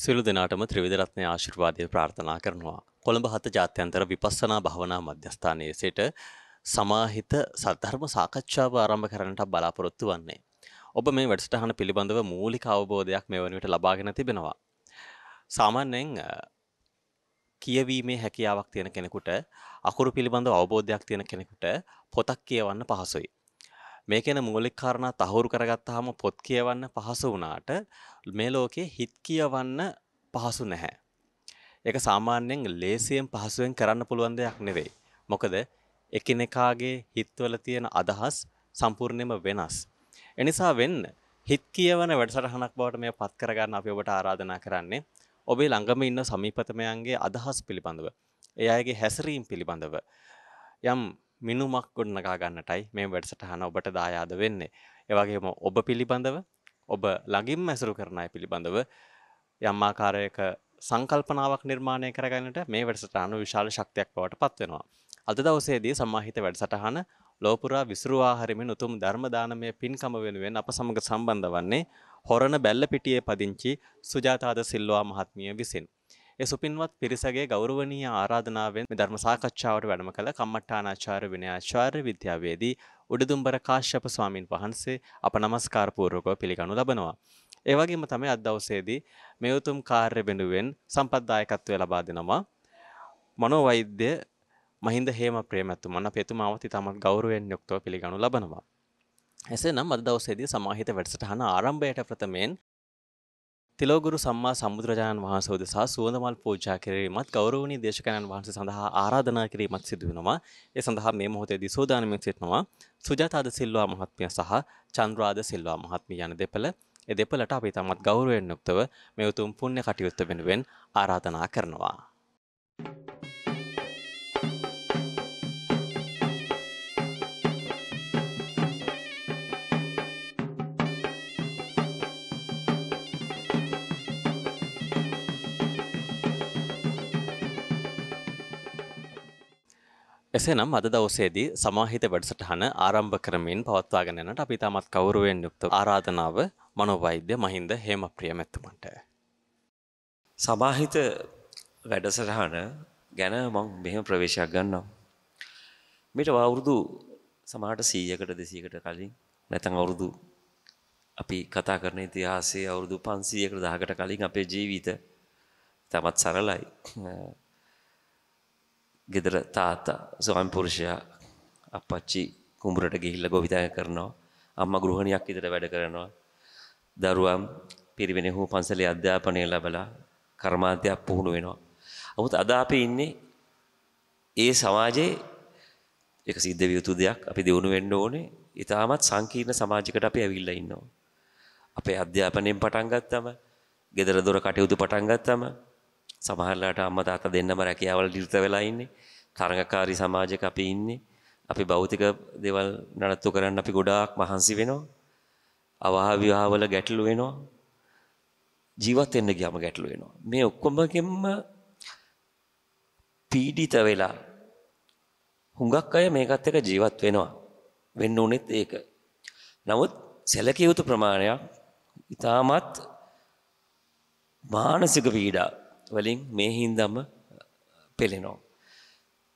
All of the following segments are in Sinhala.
සියලු දෙනාටම ත්‍රිවිධ රත්නයේ ආශිර්වාදය ප්‍රාර්ථනා කරනවා. කොළඹ හත ජාත්‍යන්තර විපස්සනා භාවනා මධ්‍යස්ථානයේ සිට සමාහිත සද්ධර්ම සාකච්ඡාව ආරම්භ කරන්නට බලාපොරොත්තු වන්නේ. ඔබ මේ වැඩසටහන පිළිබඳව මූලික අවබෝධයක් මෙවන විට ලබාගෙන තිබෙනවා. සාමාන්‍යයෙන් කියවීමේ හැකියාවක් තියෙන කෙනෙකුට අකුරු පිළිබඳව අවබෝධයක් තියෙන කෙනෙකුට පොතක් කියවන්න පහසුයි. මේකෙන මූලික් කාරණා තහවුරු කරගත්තාම පොත් කියවන්න පහසු වුණාට මේ ලෝකේ හිත කියවන්න පහසු නැහැ. ඒක සාමාන්‍යයෙන් ලේසියෙන් පහසුවෙන් කරන්න පුළුවන් දෙයක් නෙවෙයි. මොකද එකිනෙකාගේ හිත්වල තියෙන අදහස් සම්පූර්ණයෙන්ම වෙනස්. එනිසා වෙන්න හිත් කියවන වැඩසටහනක් බවට මේ පත් කරගන්න අපි ඔබට ආරාධනා කරන්නේ ඔබේ ළඟම ඉන්න සමීපතමයන්ගේ අදහස් පිළිබඳව. ඒ අයගේ හැසිරීම් පිළිබඳව. යම් මිනුමක් ගොඩනගා ගන්නටයි මේ වැඩසටහන ඔබට දායාද වෙන්නේ. එවගේම ඔබ පිළිබඳව ඔබ ළඟින්ම ඇසුරු කරන අය පිළිබඳව යම් ආකාරයක සංකල්පනාවක් නිර්මාණය කරගන්නට මේ වැඩසටහන විශාල ශක්තියක් බවට පත්වෙනවා. අද දවසේදී සම්මාහිත වැඩසටහන ලෝපුරා විසුරුවා හරිමින් උතුම් ධර්මදානමය පින්කම වෙනුවෙන් අප සමග සම්බන්ධ වන්නේ හොරණ බැල්ල පිටියේ පදිංචි සුජාතාද සිල්වා මහත්මිය විසින්. සුපින්වත් පිරිසගේ ගෞරවනීය ආරාධනාවෙන් ධර්ම සාකච්ඡාවට වැඩම කළ කම්මට්ටානාචාර්ය විනයාචාර්ය විද්‍යාවේදී උඩදුම්බර කාශ්‍යප ස්වාමින් වහන්සේ අප নমස්කාර පූර්වකව පිළිගනු ලබනවා. ඒ වගේම තමයි අද දවසේදී මේ උතුම් කාර්ය වෙනුවෙන් සම්පත්දායකත්වය ලබා දෙනවා මනෝවෛද්‍ය මහින්ද හේම ප්‍රේමතුමන් අපේ තුමාවත ඉතාමත් ගෞරවයෙන් යුක්තව පිළිගනු ලබනවා. එසේනම් අද දවසේදී සමාහිත වැඩසටහන ආරම්භයට ප්‍රථමයෙන් තිලෝගුරු සම්මා සම්බුදුරජාණන් වහන්සේ උදෙසා සුවඳමල් පූජා කිරීමත් ගෞරවනීය දේශකයන්න් වහන්සේ සඳහා ආරාධනා කිරීමත් සිදු වෙනවා. ඒ සඳහා මේ මොහොතේදී සෝදානමින් සිටිනවා සුජාතාද සිල්වා මහත්මිය සහ චන්ද්‍රාද සිල්වා මහත්මිය යන දෙපළ. ඒ දෙපළට අපි තමත් ගෞරවයෙන් යුක්තව මේ උතුම් පුණ්‍ය කටයුත්ත වෙනුවෙන් ආරාධනා කරනවා. Thank you. එසේනම් අද දවසේදී සමාහිත වැඩසටහන ආරම්භ කරමින් පවත්වාගෙන යනට අපි තාමත් කවුරුවෙන් යුක්ත ආරාධනාව මනෝවෛද්‍ය මහින්ද හේමප්‍රිය මැතිතුමන්ට. සමාහිත වැඩසටහන ගැන මං මෙහෙම ප්‍රවේශයක් ගන්නම්. මේට අවුරුදු සමහරට 100කට 200කට කලින් නැත්නම් අවුරුදු අපි කතා කරන ඉතිහාසයේ අවුරුදු 500කට 1000කට කලින් අපේ ජීවිත තමත් සරලයි. ගෙදර තාත්තා ස්වාම පුරුෂයා අපච්චි කුඹරට ගිහිල්ලා ගොවිතැන කරනවා අම්මා ගෘහණියක් විදිහට වැඩ කරනවා දරුවම් පිරිවෙනේ හෝ පන්සලේ අධ්‍යාපනය ලැබලා කර්මාන්තයක් පුහුණු වෙනවා 아무ත් අද අපි ඉන්නේ ඒ සමාජයේ ඒක සිද්ධ විය යුතු දෙයක් අපි දිනු වෙන්න ඕනේ ඊටමත් සංකීර්ණ සමාජයකට අපි ඇවිල්ලා ඉන්නවා අපේ අධ්‍යාපනයෙන් පටන් ගත්තම ගෙදර දොර කටයුතු පටන් ගත්තම සමහරලාට අම්ම තාත්තා දෙන්නම රැකියාවල නිරත වෙලා ඉන්නේ. තරඟකාරී සමාජයක අපි ඉන්නේ. අපි භෞතික දේවල් නඩත්තු කරන්න අපි ගොඩාක් මහන්සි වෙනවා. අවහා විවාහවල ගැටලු වෙනවා. ජීවත් වෙන්න ගියාම ගැටලු වෙනවා. මේ ඔක්කොමකින්ම පීඩිත වෙලා හුඟක් අය මේකත් එක්ක ජීවත් වෙනවා. වෙන්න උනේත් ඒක. නමුත් සැලකිය යුතු ප්‍රමාණයක් ඊටමත් මානසික පීඩා වලින් මේ හින්දම පෙළෙනවා.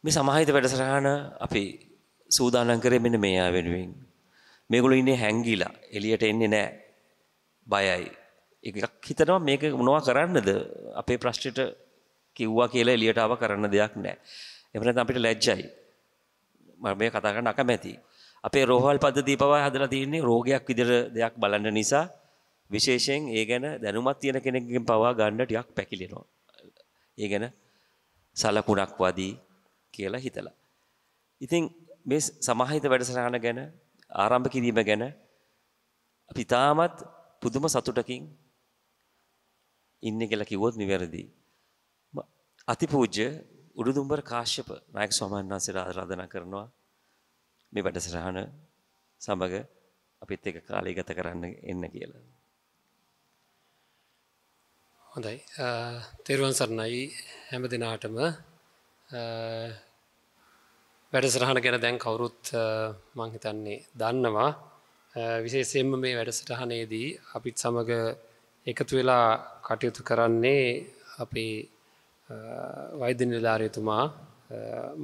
මේ සමාහිත වැඩසටහන අපි සූදානම් කරේ මෙන්න මේ ආ වෙනුවෙන්. මේගොල්ලෝ ඉන්නේ හැංගිලා එළියට එන්නේ නැහැ. බයයි. එකක් හිතනවා මේක මොනවා කරන්නද අපේ ප්‍රශ්නෙට කිව්වා කියලා එළියට ආව කරන්න දෙයක් නැහැ. එහෙම නැත්නම් අපිට ලැජ්ජයි. මම මේ කතා කරන්න අකමැති. අපේ රෝහල් පද්ධතිය පවා හදලා තියෙන්නේ රෝගයක් විදිහට දෙයක් බලන්න නිසා විශේෂයෙන් ඒ ගැන දැනුමක් තියෙන කෙනෙක්ගෙන් පවා ගන්න ටිකක් පැකිලෙනවා. ඒ ගැන සලකුණක් වදී කියලා හිතලා. ඉතින් මේ සමාහිත වැඩසටහන ගැන ආරම්භ කිරීම ගැන අපි තාමත් පුදුම සතුටකින් ඉන්නේ කියලා කිව්වොත් නිවැරදි. අතිපූජ්‍ය උඩුදුම්බර කාශ්‍යප නායක ස්වාමීන් වහන්සේට ආරාධනා කරනවා මේ වැඩසටහන සමග අපිත් එක කාලය ගත කරන්න එන්න කියලා. හොඳයි තෙරුවන් සරණයි හැම දෙනාටම වැඩසටහන ගැන දැන් කවුරුත් මංහිතන්නේ දන්නවා විශේෂයෙන්ම මේ වැඩසටහනේදී අපිත් සමඟ එකතු වෙලා කටයුතු කරන්නේ අපේ වෛද්‍ය නිධාරයතුමා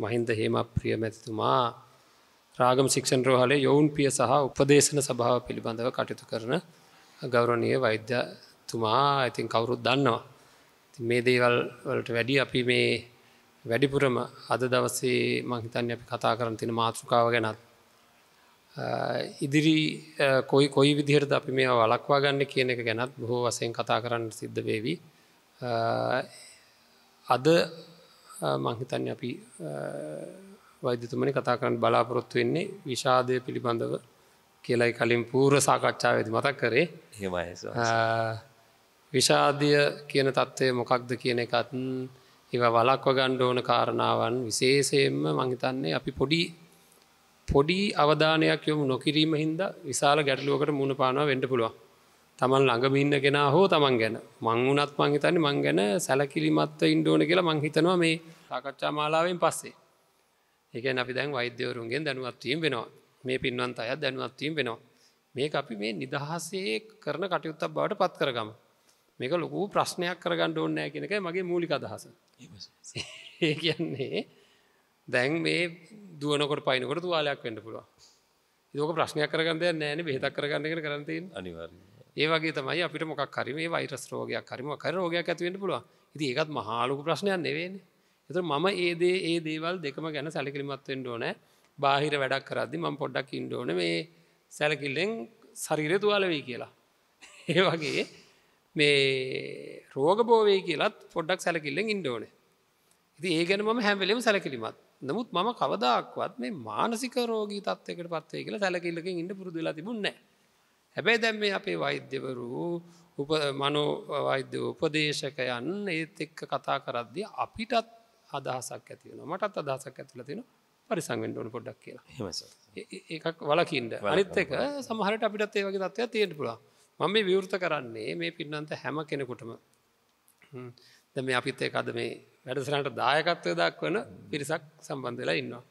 මහින්ද හෙම ප්‍රිය මැතිතුමා රාගම ශික්ෂණ රෝහලේ යොවුන් පිය සහ උපදේශන සභාව පිළිබඳව කටයුතු කරන ගෞරණය වෛද්‍ය තුමා ඉතින් කවුරුත් දන්නවා මේ දේවල් වලට වැඩි අපි මේ වැඩිපුරම අද දවසේ මහිතන් අපි කතා කරන තින මාතෘකාව ගැනත් ඉදිරි කොයි කොයි විදිහරද අපි මේ වලක්වා ගන්න කියන එක ගැනත් බොහෝ වසයෙන් කතා කරන්න සිද්ධ වේවී අද මංහිතන් අපි වෛද්‍යතුමනි කතා කරන්න බලාපොරොත්තු වෙන්නේ විශාදය පිළිබඳව කියලයි කලින් පූර සාකච්ඡාවද මතක් කරේ හෙමයි විෂාදය කියන තත්ත්වය මොකක්ද කියන එකත් ඒව වලක්ව ගණ්ඩ ඕන කාරණාවන් විශේෂයෙන්ම මංහිතන්නේ අපි පොඩි පොඩි අවධානයක් යොමු නොකිරීම හින්ද විශාල ගැටලුවකට මුණ පානවා වෙන්ඩ පුළුව තමන් ළඟමින්න කෙන හෝ තමන් ගැන මංගුනත් මංහිතන්නේ මං ගැන සැලකිලිමත්ව ඉන්ඩෝන කියලා මංහිතනවා මේ සාකච්ඡා මාලාවෙන් පස්සේ ඒක අපි දැන් වෛද්‍යවරුන්ගෙන් දැනුවත්වීම් වෙනවා මේ පින්වන්ත අයත් දැනුවත්වීම් වෙනවා මේ අපි මේ නිදහසේ කරන කටයුත්තක් බවට පත් කරගම මේක ලොකු ප්‍රශ්නයක් කරගන්න ඕන්නෑ කෙනක මගේ මූලික අදහස ඒ කියන්නේ දැන් මේ දුවනකොට පයිනකොට තුවාලයක් වෙන්න පුළුව දෝක ප්‍රශ්නයක් කරගන්න නෑන බෙහතක් කරගන්නගෙන කරති අනිවර ඒවගේ තමයි අපිට මොක් කරම වයිරස් රෝගයක් කරම කරෝගයක් ඇතිවෙන්න පුළුව ඉති ඒකත් මහාලොකු ප්‍රශ්නයක් නෙවෙන එත මම ඒදේ ඒ දේවල් දෙකම ගැන සැලකිලිමත්වෙන් ඕනෑ බාහිර වැඩක් කරදදි මම පොඩ්ඩක් ඉන්ඩෝන මේ සැලකිල්ලෙන් සරිරය තුවාලවී කියලා ඒ වගේ මේ රෝගබෝවේ කියලත් පොඩ්ඩක් සැලකිල්ලෙන් ඉන්ඩෝන. ඉති ඒගැන ම හැමලෙම සැලකිලිමත් නමුත් මම කවදක්වත් මේ මානසික රෝගී තත්වකට පත්වේ කියලා සැලකිල්ලකින් ඉන්න පුරදුලා තිබුන්න. හැබැයි දැම් මේ අපේ වෛද්‍යවරු උප මනෝ වෛද්‍ය උපදේශකයන් ඒත් එක්ක කතා කරද්දි අපිටත් අදහසක් ඇතිවන මටත් අදහසක් ඇතුල තින පරිසංෙන්ට ඕන පොඩක් කියලා ඒකක් වලකින්ට අනිත් එක සමහට අපිටත් ඒ වගේ තත්වය තියෙන්ට පුළා මම මේ විවෘත කරන්නේ මේ පින්නන්ත හැම කෙනෙකුටම ද මේ අපිත් ඒ අද මේ වැඩසරට දායකත්වය දක්වන පිරිසක් සම්බන්ධ වෙලා ඉන්නවා.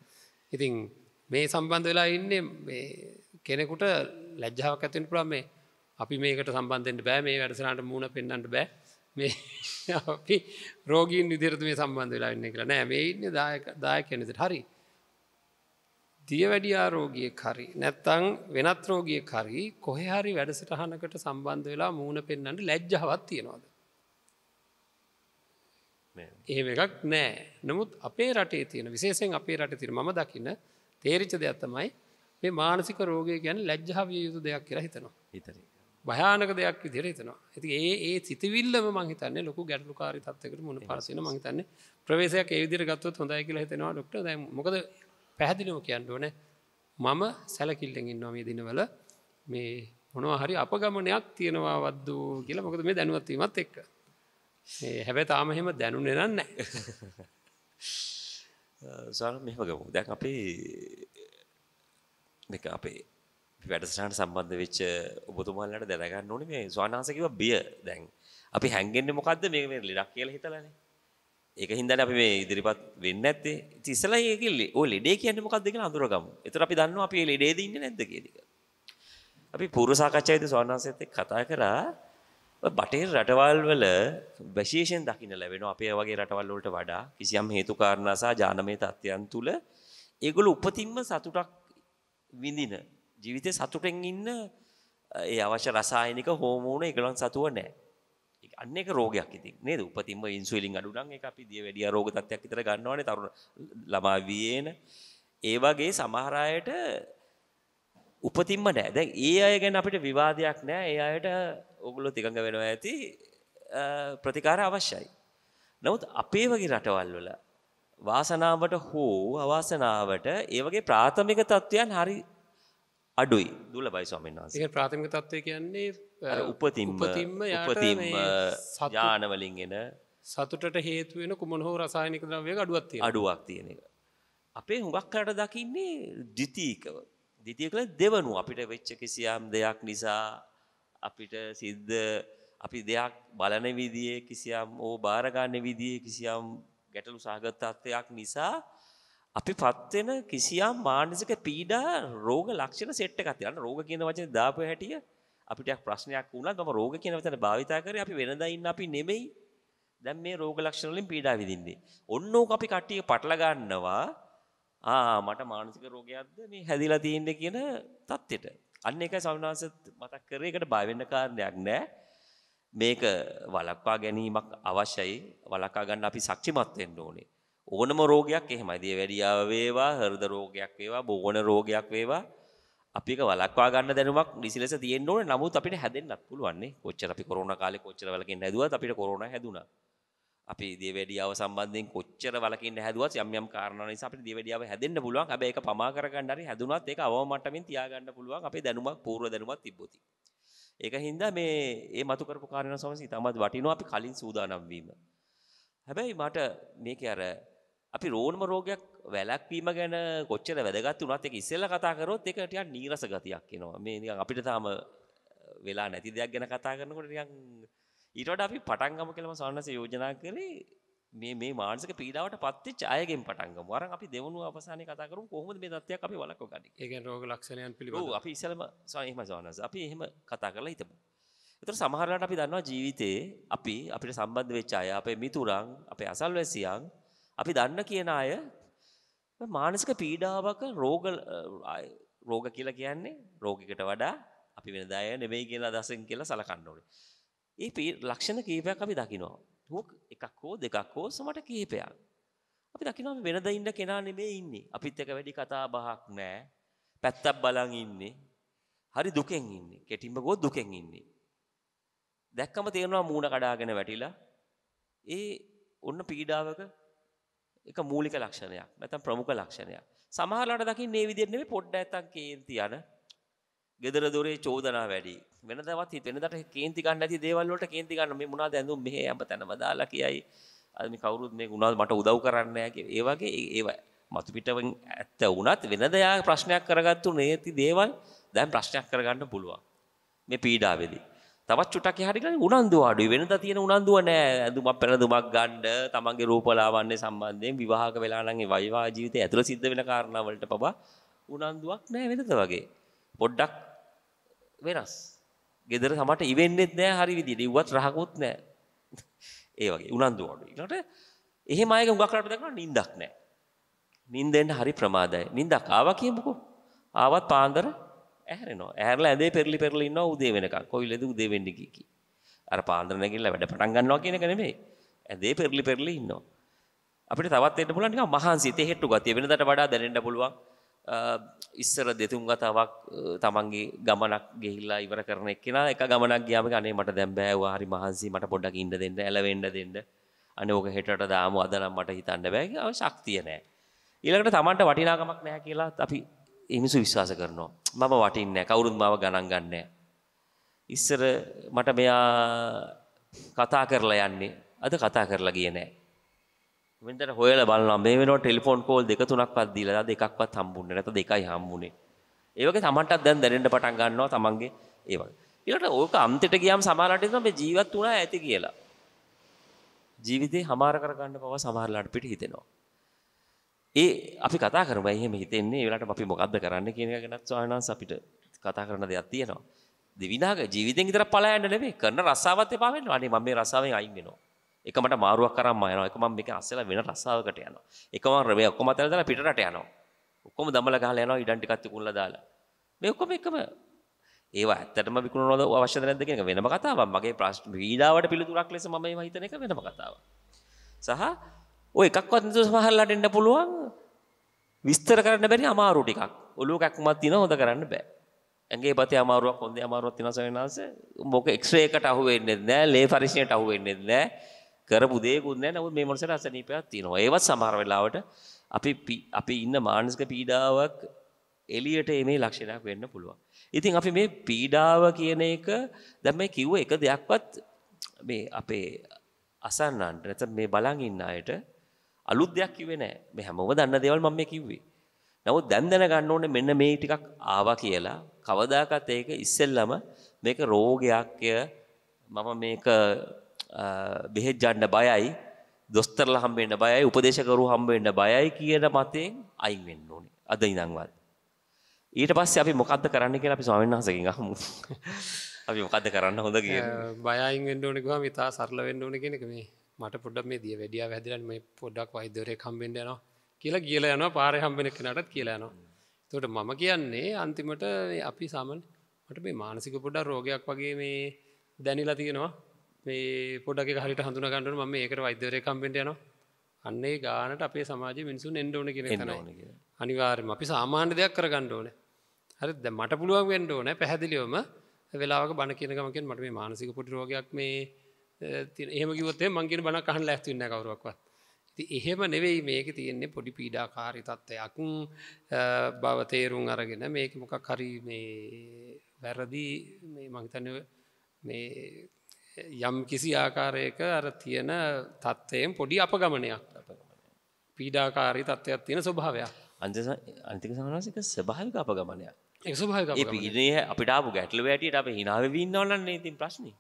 ඉතින් මේ සම්බන්ධ වෙලා ඉන්නේ කෙනෙකුට ලැජ්ජාවක් ඇතින් පුළා මේ අපි මේකට සම්බන්ධෙන්ට බෑ මේ වැඩසරට මූුණ පෙන්න්නට බෑ මේ අපි රෝගීන් විදිරතු මේ සම්බන්ධ වෙලා ඉන්න කියලා නෑ මේ ඉන්න දායක දායක කෙනෙට හරි දියවැඩි ආරෝගිය කරි නැත්තං වෙනත් රෝගිය කරි කොහෙ හරි වැඩසටහනකට සම්බන්ධ වෙලා මූුණ පෙන්න්නට ලැජ්ජාවත් තියෙනවාද. ඒ එකක් නෑ නමුත් අපේ රටේ තියෙන විශේෂෙන් අපේ රට තිර ම දකින්න තේරිච දෙයක් තමයි මේ මානසික රෝගය ගැන ලැජ්ජාවිය යුතු දෙයක් කියලා හිතනවා හිතරේ. භයානක දෙයක් දිරහිතනවා ඇති ඒ ඒ සිතිවිල්ලම මහිතන්නේ ලොකු ගැටලුකාරි තත්වකට මුණ පසන මහිතන්නේ ප්‍රවේශයක් ඒදිර ගත්ව හොඳයි කියලා හිතෙනවා ඩොක්ට දැ මොකද පැහැදිලිම කියන්න ඕන මම සැලකිල්ලෙන්ගින් නොමේ දිනවල මේ මොනව හරි අපගමනයක් තියෙනවා වද්දූ කියලා මොකද මේ දැනුවත්වීමත් එක්ක හැබැ තාම එහෙම දැනුනේ නන්න සර මෙමගමු දැන් අපේ එක අපේ වැඩසටාන සම්බන්ධ වෙච්ච ඔබතුමාල්ලට දැනගන්න ඕනේ මේ ස්වානාසකිව බිය දැන් අපි හැන්ගෙන්න්න මොකක්ද මේ ලිඩක් කියල හිතලනේ ඒක හින්දානේ අපි මේ ඉදිරිපත් වෙන්නේ නැත්තේ. ඉතින් ඉස්සලා ඒක ඔය ලෙඩේ කියන්නේ මොකක්ද කියලා අඳුරගමු. ඒතර අපි දන්නවා අපි මේ ලෙඩේද ඉන්නේ නැද්ද කියන එක. අපි පූර්ව සාකච්ඡාවේදී සෝනන්සෙත් එක්ක කතා කරා බටහිර රටවල් වල විශේෂයෙන් දකින්න ලැබෙනවා අපේ වගේ රටවල් වලට වඩා කිසියම් හේතු කාරණා සහ ජානමය තත්ත්වයන් තුල ඒගොල්ලෝ උපතින්ම සතුටක් විඳින ජීවිතේ සතුටෙන් ඉන්න ඒ අවශ්‍ය රසායනික හෝමෝන ඒගොල්ලන් සතුව නැහැ. අන්න ඒක රෝගයක් ඉතින් නේද? උපතින්ම ඉන්සුලින් අඩු නම් ඒක අපි දිය වැඩිය රෝග තත්ත්වයක් විතර ගන්නවනේ තරුණ ළමා වියේන. ඒ වගේ සමහර අයට උපතින්ම නෑ. දැන් ඒ අය ගැන අපිට විවාදයක් නෑ. ඒ අයට ඕගොල්ලෝ තිකඟ වෙනවා ඇති ප්‍රතිකාර අවශ්‍යයි. නමුත් අපේ වගේ රටවල් වල වාසනාවට හෝ අවාසනාවට ඒ වගේ ප්‍රාථමික තත්ත්වයන් හරි අඩුයි දුලබයි ස්වාමීන් වහන්සේ. ඒක ප්‍රාථමික තත්ත්වය කියන්නේ උපතින්ම උපතින්ම උපතින්ම ඥානවලින් එන සතුටට හේතු වෙන කුමන හෝ රසායනික ද්‍රව්‍යයක අඩුවක් තියෙන අඩුවක් තියෙන එක. අපේ හුඟක් අයට දකින්නේ ද්විතීකව. ද්විතීය කියලා දෙවනු අපිට වෙච්ච කිසියම් දෙයක් නිසා අපිට සිද්ධ අපි දෙයක් බලන විදියේ කිසියම් ඕ බාරගන්න විදියේ කිසියම් ගැටලු සහගත තත්ත්වයක් නිසා අපි පත්වෙන කිසියම් මානසික පීඩා රෝග ලක්ෂණ සෙට් එකක් තියෙනවා. රෝග කියන වචනේ දාපු හැටිය අපිට ප්‍රශ්නයක් වුණා. මම රෝග කියන වචන භාවිතා කරේ අපි වෙනදා ඉන්න අපි නෙමෙයි. දැන් මේ රෝග ලක්ෂණ වලින් පීඩා විඳින්නේ. ඔන්න ඕක අපි කට්ටිය පටල ගන්නවා. ආ මට මානසික රෝගයක්ද මේ හැදිලා තියෙන්නේ කියන தත්ත්වෙට. අන්න ඒකයි සවිනාස මතක් කරේ ඒකට බය වෙන්න කාරණයක් නැහැ. මේක වළක්වා ගැනීමක් අවශ්‍යයි. වළක්වා ගන්න අපි ශක්තිමත් වෙන්න ඕනේ. ඕනම රෝගයක් එහෙමයි. දිය වැඩියාව වේවා, හෘද රෝගයක් වේවා, බෝන රෝගයක් වේවා අපි එක වළක්වා ගන්න දැනුමක් නිසි ලෙස තියෙන්න ඕනේ. නමුත් අපිට හැදෙන්නත් පුළුවන් නේ. කොච්චර අපි කොරෝනා කාලේ කොච්චර වළකින්න හැදුවත් අපිට කොරෝනා හැදුනා. අපි දේවැඩියාව සම්බන්ධයෙන් කොච්චර වලකින්න හැදුවත් යම් යම් කාරණා නිසා අපිට දේවැඩියාව හැදෙන්න පුළුවන්. හැබැයි ඒක පමා කරගන්න හරි හැදුනත් ඒක අවම මට්ටමින් තියාගන්න පුළුවන්. අපේ දැනුමක් පූර්ව දැනුමක් තිබ්බොති. ඒක හින්දා මේ මේ මතු කරපු කාරණා සමග ඉතමත් වටිනවා අපි කලින් සූදානම් වීම. හැබැයි මට මේකේ අර අපි රෝණම රෝගයක් වැළැක්වීම ගැන කොච්චර වැදගත් වුණත් ඒක ඉස්සෙල්ලා කතා කරොත් ඒක ටිකක් නීරස ගතියක් එනවා. මේ නිකන් අපිට තාම වෙලා නැති දෙයක් ගැන කතා කරනකොට නිකන් ඊට වඩා අපි පටන් ගමු කියලා මම සවන්නසේ යෝජනා කරේ මේ මේ මානසික පීඩාවට පත්වෙච්ච අයගෙන් පටන් ගමු. අරන් අපි දෙවනුව අවසානයේ කතා කරමු කොහොමද මේ தත්ත්වයක් අපි වළක්ව ගන්නේ. ඒ කියන්නේ රෝග ලක්ෂණයන් පිළිබඳව. ඔව් අපි ඉස්සෙල්ලාම එහෙම සවන්නස. අපි එහෙම කතා කරලා හිටමු. ඒතර සමහරවිට අපි දන්නවා ජීවිතේ අපි අපිට සම්බන්ධ වෙච්ච අය, අපේ මිතුරන්, අපේ අසල්වැසියන් අපි දන්න කියන අය මානසික පීඩාවක රෝග රෝග කියලා කියන්නේ රෝගිකට වඩා අපි වෙන දය නෙමෙයි කියලා අදහසින් කියලා සලකන්න ඕනේ. ඒ ලක්ෂණ කීපයක් අපි දකිනවා. හොක් එකක් හෝ දෙකක් හෝ සමට කීපයක්. අපි දකිනවා වෙනද ඉන්න කෙනා නෙමෙයි ඉන්නේ. අපිත් එක වැඩි කතා බහක් නෑ. පැත්තක් බලන් ඉන්නේ. හරි දුකෙන් ඉන්නේ. කෙටිම ගොත් දුකෙන් ඉන්නේ. දැක්කම තේරෙනවා මූණ කඩාගෙන වැටිලා ඒ ඔන්න පීඩාවක එක මූලික ලක්ෂණයක් නැතම් ප්‍රමුඛ ලක්ෂණයක්. සමහරලාට දකින්න මේ විදිහට නෙමෙයි පොඩ්ඩ නැත්තම් කේන්ති යන. gedara dore චෝදනා වැඩි. වෙනදවත් හිත වෙනදට කේන්ති ගන්න නැති දේවල් වලට කේන්ති ගන්න මේ මොනවාද ඇඳුම් මෙහෙ අප තනම දාලා කියයි. අද මේ කවුරුත් මේ උනාද මට උදව් කරන්නේ නැහැ කියලා. ඒ වගේ ඒව මතු පිටවෙන් ඇත්ත වුණත් වෙනද යා ප්‍රශ්නයක් කරගත්තු නැති දේවල් දැන් ප්‍රශ්නයක් කරගන්න පුළුවන්. මේ පීඩාවේදී තවත් චුට්ටක් එහාට ගිහලා උනන්දු ආඩුයි වෙනදා තියෙන උනන්දුව නෑ ඇඳුමක් පැනඳුමක් ගන්න තමන්ගේ රූපලාවන්‍ය සම්බන්ධයෙන් විවාහක වෙලා නම් ඒ වෛවා ජීවිතය ඇතුළ සිද්ධ වෙන කාරණා වලට පවා උනන්දුවක් නෑ වෙනද වගේ පොඩ්ඩක් වෙනස් ගෙදර සමට ඉවෙන්නෙත් නෑ හරි විදිහට ඉව්වත් රහකුත් නෑ ඒ වගේ උනන්දු ආඩුයි ඊළඟට එහෙම අයගේ හුඟක් රට දක්වන නිින්දක් නෑ නිින්දෙන් හරි ප්‍රමාදයි නිින්දක් ආවා කියමුකෝ ආවත් පාන්දර ඇහැරෙනවා ඇහැරලා ඇදේ පෙරලි පෙරලි ඉන්නවා උදේ වෙනකන් කොයිලද උදේ වෙන්නේ කිකි අර පාන්දර නැගිලා වැඩ පටන් ගන්නවා කියන එක නෙමෙයි ඇදේ පෙරලි පෙරලි ඉන්නවා අපිට තවත් එන්න පුළුවන් නිකන් මහන්සි ඉතේ හෙට්ටු ගතිය වෙනදාට වඩා දැනෙන්න පුළුවන් ඉස්සර දෙතුන් වතාවක් තමන්ගේ ගමනක් ගිහිල්ලා ඉවර කරන එක්කෙනා එක ගමනක් ගියාම අනේ මට දැන් බෑ වා හරි මහන්සි මට පොඩ්ඩක් ඉන්න දෙන්න ඇලවෙන්න දෙන්න අනේ ඕක හෙටට දාමු අද නම් මට හිතන්න බෑ කියලා ශක්තිය නෑ ඊළඟට තමන්ට වටිනාකමක් නැහැ කියලා අපි මිනිස්සු විශ්වාස කරනවා. මම වටින්නේ නැහැ. කවුරුත් මාව ගණන් ගන්නෑ. ඉස්සර මට මෙයා කතා කරලා යන්නේ. අද කතා කරලා ගියේ නෑ. වෙනදට හොයලා බලනවා මේ වෙනකොට ටෙලිෆෝන් කෝල් දෙක තුනක්වත් දීලා දැන් දෙකක්වත් හම්බුන්නේ නැත දෙකයි හම්බුනේ. ඒ වගේ Tamanටත් දැන් දැනෙන්න පටන් ගන්නවා Tamanගේ ඒ වගේ. ඊළඟට ඕක අන්තිට ගියාම සමහරලාට හිතනවා මේ ජීවත් වුණා ඇති කියලා. ජීවිතේ හමාර කරගන්න පවා සමහරලාට පිට හිතෙනවා. ඒ අපි කතා කරමු එහෙම හිතෙන්නේ ඒ වෙලාවට අපි මොකද්ද කරන්න කියන එක ගැනත් ස්වාමීනාංශ අපිට කතා කරන දෙයක් තියෙනවා. දිවිනාග ජීවිතෙන් විතරක් පලා යන්න නෙවෙයි කරන රසාවත් එපා වෙනවා. අනේ මම මේ රසාවෙන් අයින් වෙනවා. එක මට මාරුවක් කරම්ම යනවා. එක මම මේක අස්සලා වෙන රසාවකට යනවා. එක මම මේ ඔක්කොම අතල දාලා පිටරට යනවා. ඔක්කොම දමලා ගහලා යනවා ඉඩම් ටිකක් තිකුණලා දාලා. මේ ඔක්කොම එකම ඒවා ඇත්තටම විකුණනවද අවශ්‍යද නැද්ද කියන එක වෙනම කතාවක්. මගේ ප්‍රශ්න වීඩාවට පිළිතුරක් ලෙස මම ඒවා හිතන එක වෙනම කතාවක්. සහ ඔය එකක්වත් නැතුව සමහරලාට එන්න පුළුවන් විස්තර කරන්න බැරි අමාරු ටිකක්. ඔළුව කැක්කමක් තියෙනවා හොද කරන්න බෑ. ඇඟේ පතේ අමාරුවක් හොඳේ අමාරුවක් තියෙනවා සවිනාස. මොක එක්ස්රේ එකට අහු වෙන්නේ නැහැ. ලේ පරීක්ෂණයට අහු වෙන්නේ නැහැ. කරපු දේකුත් නැහැ. නමුත් මේ මොනසට අසනීපයක් තියෙනවා. ඒවත් සමහර වෙලාවට අපි අපි ඉන්න මානසික පීඩාවක් එළියට එමේ ලක්ෂණයක් වෙන්න පුළුවන්. ඉතින් අපි මේ පීඩාව කියන එක දැන් මේ කිව්ව එක දෙයක්වත් මේ අපේ අසන්නන්ට නැත්නම් මේ බලන් ඉන්න අයට අලුත් දෙයක් කිව්වේ නෑ. මේ හැමෝම දන්න දේවල් මම මේ කිව්වේ. නමුත් දැන් දැනගන්න ඕනේ මෙන්න මේ ටිකක් ආවා කියලා. කවදාකවත් ඒක ඉස්සෙල්ලම මේක රෝගයක්ය මම මේක බෙහෙත් ගන්න බයයි, දොස්තරලා හම්බ වෙන්න බයයි, උපදේශකරු හම්බ වෙන්න බයයි කියන මතෙන් අයින් වෙන්න ඕනේ. අද ඉඳන්වත්. ඊට පස්සේ අපි මොකද්ද කරන්න කියලා අපි ස්වාමීන් වහන්සේගෙන් අහමු. අපි මොකද්ද කරන්න හොඳ කියලා. බය අයින් වෙන්න ඕනේ කිව්වම ඉතාල සරල වෙන්න ඕනේ කියන එක මේ. මට පොඩ මේ දිය වැඩිය වැදිරන් මේ පොඩ්ඩක් වෛදරය කම්බෙන්ඩ යනවා කියලා කියල යන පාර හම්බෙන කෙනටත් කියලානවා. තොට මම කියන්නේ අන්තිමට අපි සාමන් මට මේ මානසික පොඩා රෝගයක් වගේ මේ දැනිලා තියෙනවා මේ පොඩක හරිට හඳුන ගන්නට ම ඒකට වෛදරය කම්පෙන්ට යනවා අන්නේ ගානට අපේ සමාජ මිනිසුන් එන්ඩෝන කියෙන අනිවාර්ම අපි සාමාන්‍ය දෙයක් කර ගණ්ඩෝන හරි මට පුළුවන් වෙන්ඩෝන පැහැදිලියෝම වෙලාක බණ කියනකමකින් මට මේ මානසික පොටි රෝගයක් මේ එහෙම කිවතේ මංගෙන බණ කහන් ලැස්තින්න කවරුවක්වත් ති එහෙම නෙවෙයි මේක තියෙන්නේ පොඩි පීඩාකාරි තත්ත්වයක් බවතේරුම් අරගෙන මේක මොකක් හරි මේ වැරදි මංතන මේ යම් කිසි ආකාරයක අර තියෙන තත්ත්වයෙන් පොඩි අප ගමනයක් පීඩාකාරි තත්ත්වයක් තියෙන ස්වභාවයක් අන්ත අන්තික සමනසික ස්භාවික අප ගමනයක් ඒ ස්භාවික අපිට ආපු ගැටලු වැටියට අප හිනාවවීන්නවලන්නේ ඉතින් ප්‍රශ්නී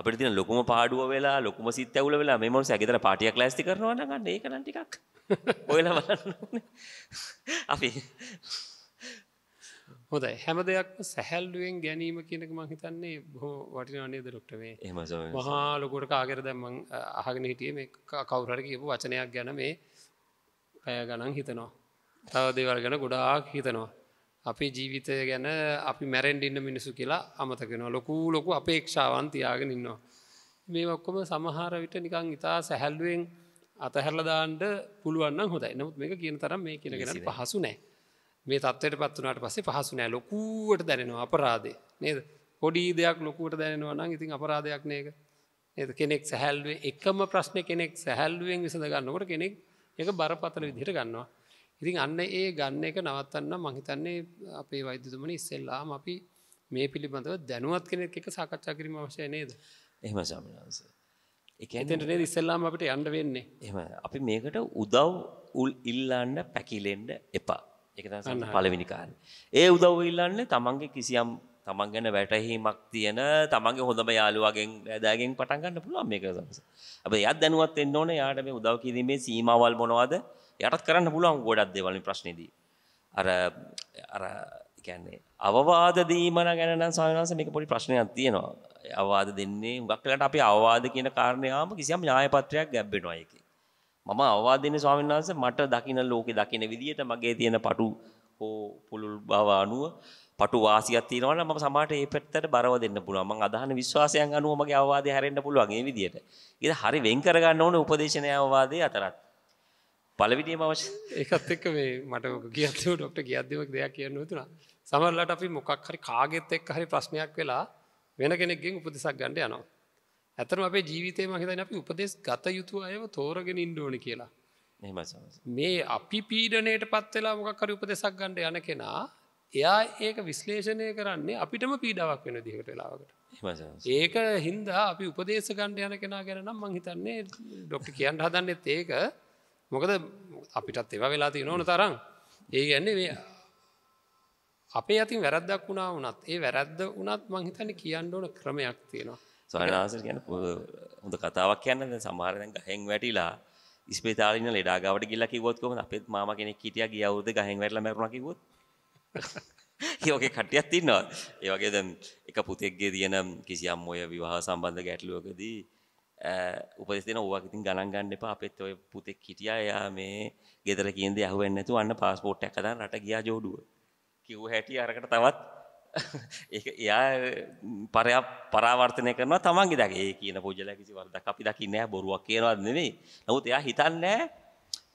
අපිට තියෙන ලොකුම පාඩුව වෙලා ලොකුම සිත් ඇවුල වෙලා මේ මොනසේ ගෙදර පාටියක් ලෑස්ති කරනවා නම් අන්න ඒක නම් ටිකක් ඔයලා බලන්න ඕනේ. අපි හොඳයි හැම දෙයක්ම සැහැල්ලුවෙන් ගැනීම කියනක මං හිතන්නේ බොහෝ වටිනවන්නේ දොක්ටමේ මහා ලොකොට කාගෙර දැම්මං අහගෙන හිටිය මේ කවුරට කියපු වචනයක් ගැන මේ පැය ගණන් හිතනවා තව දෙවල් ගැන ගොඩාක් හිතනවා අපේ ජීවිතය ගැන අපි මැරෙන්ඩ ඉන්න මිනිසු කියලා අමතකෙනවා ලොකූ ලොකු අපේක්ෂාවන් තියාගෙන ඉන්නවා. මේ ඔක්කොම සමහර විට නිකං ඉතා සැහැල්ුවෙන් අතහැරලදාන්ට පුළුවන්න හොඳයි නමුත් මේ කියන තරම් මේ කියෙනගෙන පහසු නෑ මේ තත්වයට පත්වනට පස්සේ පහසු නෑ ලොකුවට දැනෙනවා අපරාදේ නේද පොඩි දෙයක් ලොකුවට දැනෙනවා නම් ඉතින් අපරාධයක් නේක ඒද කෙනෙක් සැහැල්ුවේ එකම ප්‍රශ්න කෙනෙක් සැහැල්ුවෙන් විසඳ ගන්නකොට කෙනෙක් එක බරපතල විදිහට ගන්නවා ඉතින් අන්න ඒ ගන්න එක නවත්තන්න මහිතන්නේ අපේ වෛද්‍යතුමන ඉස්සෙල්ලාම අපි මේ පිළිබඳව දැනුවත් කෙනෙක් එක සාකච්ඡා කිරීම අවශ්‍ය නේද එහම සමනාස එකතට නේද ඉස්සල්ලාම අපට අන්ඩ වෙන්නේ එම අපි මේකට උදව් උල් ඉල්ලන්න පැකිලෙන්ඩ එපා එකතන්න පලවිනිකාන්න ඒ උදව් ඉල්ලන්න තමන්ගේ කිසියම් තමන් ගැන වැටහීමක් තියෙන තමන්ගේ හොඳම යාළුවගෙන් වැදෑගෙන් පටන්ගන්න පුළුවන් මේක සස අප යත් දැනුවත් එන්න ඕන යාට මේ උදව් කිරීමේ සීමවල් මොනවාද යටත් කරන්න පුළුවන් ගොඩක් දේවල් මේ ප්‍රශ්නේදී. අර අර කියන්නේ අවවාද දීම ගැන නම් ස්වාමීන් වහන්සේ මේක පොඩි ප්‍රශ්නයක් තියෙනවා. අවවාද දෙන්නේ හුඟක් වෙලාවට අපි අවවාද කියන කාරණේවම කිසියම් න්‍යාය පත්‍රයක් ගැබ්බෙනවා ඒකේ. මම අවවාද දෙන්නේ ස්වාමීන් වහන්සේ මට දකින්න ලෝකේ දකින්න විදියට මගේ තියෙන පටු හෝ පුළුල් බව අනුව පටු වාසියක් තියෙනවා නම් මම සමහරට ඒ පැත්තට බරව දෙන්න පුළුවන්. මං අදහන විශ්වාසයන් අනුව මගේ අවවාදය හැරෙන්න පුළුවන් ඒ විදියට. ඒක හරි වෙන් කරගන්න ඕනේ උපදේශනය අවවාදයේ අතරත්. පලවිනිියම අවශ්‍ය ඒකත් එක්ක මේ මට ගියත්ව ඩොක්ට ගියදවක් දෙයක් කියන්න තුන සමරලට අපි මොකක් හරි කාගෙත් එක් හරි ප්‍රශ්නයක් වෙලා වෙන කෙනෙක්ගෙන් උපදෙසක් ගණඩ යනවා. ඇතරම අපේ ජීවිතය මහිතන අපි උපදෙස් ගත යුතු අයව තෝරගෙන ඉන්ඩෝන කියලා. මේ අපි පීඩනයට පත්වෙලා මොකක්කරි උපදෙසක් ගණඩ යන කෙනා එයා ඒක විශ්ලේෂණය කරන්නේ අපිටම පීඩාවක් වෙන දිහට වෙලාවකට ඒක හින්දා අපි උපදේශ ගණ්ඩ යන කෙනා ගැනම් මංහිතන්නේ ඩොක්ට කියන්න හදන්නෙත් ඒක මොකද අපිටත් එව වෙලා තිය නොන තරම් ඒ ගැන්නේ අපේ ඇතින් වැරද්දක් වුණා වනත් ඒ වැරද්ද වනත් මංහිතන කියන්න ඕන ක්‍රමයක් තියෙනවා සහනාසර කියන හොඳ කතාවක් කියන්න සමාරයන් ගහෙන් වැටිලා ස්පේතාලන ලෙඩාගවට ගිල්ල කිවොත්කොම අපත් මාම කෙනෙක් හිටිය ගියවුද ගහෙන් වැටල මැරුණ කිවොත් ඒෝගේ කට්ටියත් තින්නවා ඒවගේ දැම් එක පුතෙක්ගේ තියනම් කිසියම් ඔය විවාහ සම්බන්ධ ගැටලුවකදී උපදෙස් දෙන ඕවා ඉතින් ගණන් ගන්න එපා අපෙත් ඔය පුතෙක් හිටියා එයා මේ ගෙදර කින්ද යහුවෙන්නේ නැතුව අන්න પાස්පෝර්ට් එකක් අදාන රට ගියා ජෝඩුව කිව්ව හැටි අරකට තවත් ඒක එයා පරයා පරාවර්තනය කරනවා තමන්ගේ දගේ ඒ කියන පූජලා කිසි වරදක් අපි දකින්නේ නැහැ බොරුවක් කියනවත් නෙමෙයි නමුත් එයා හිතන්නේ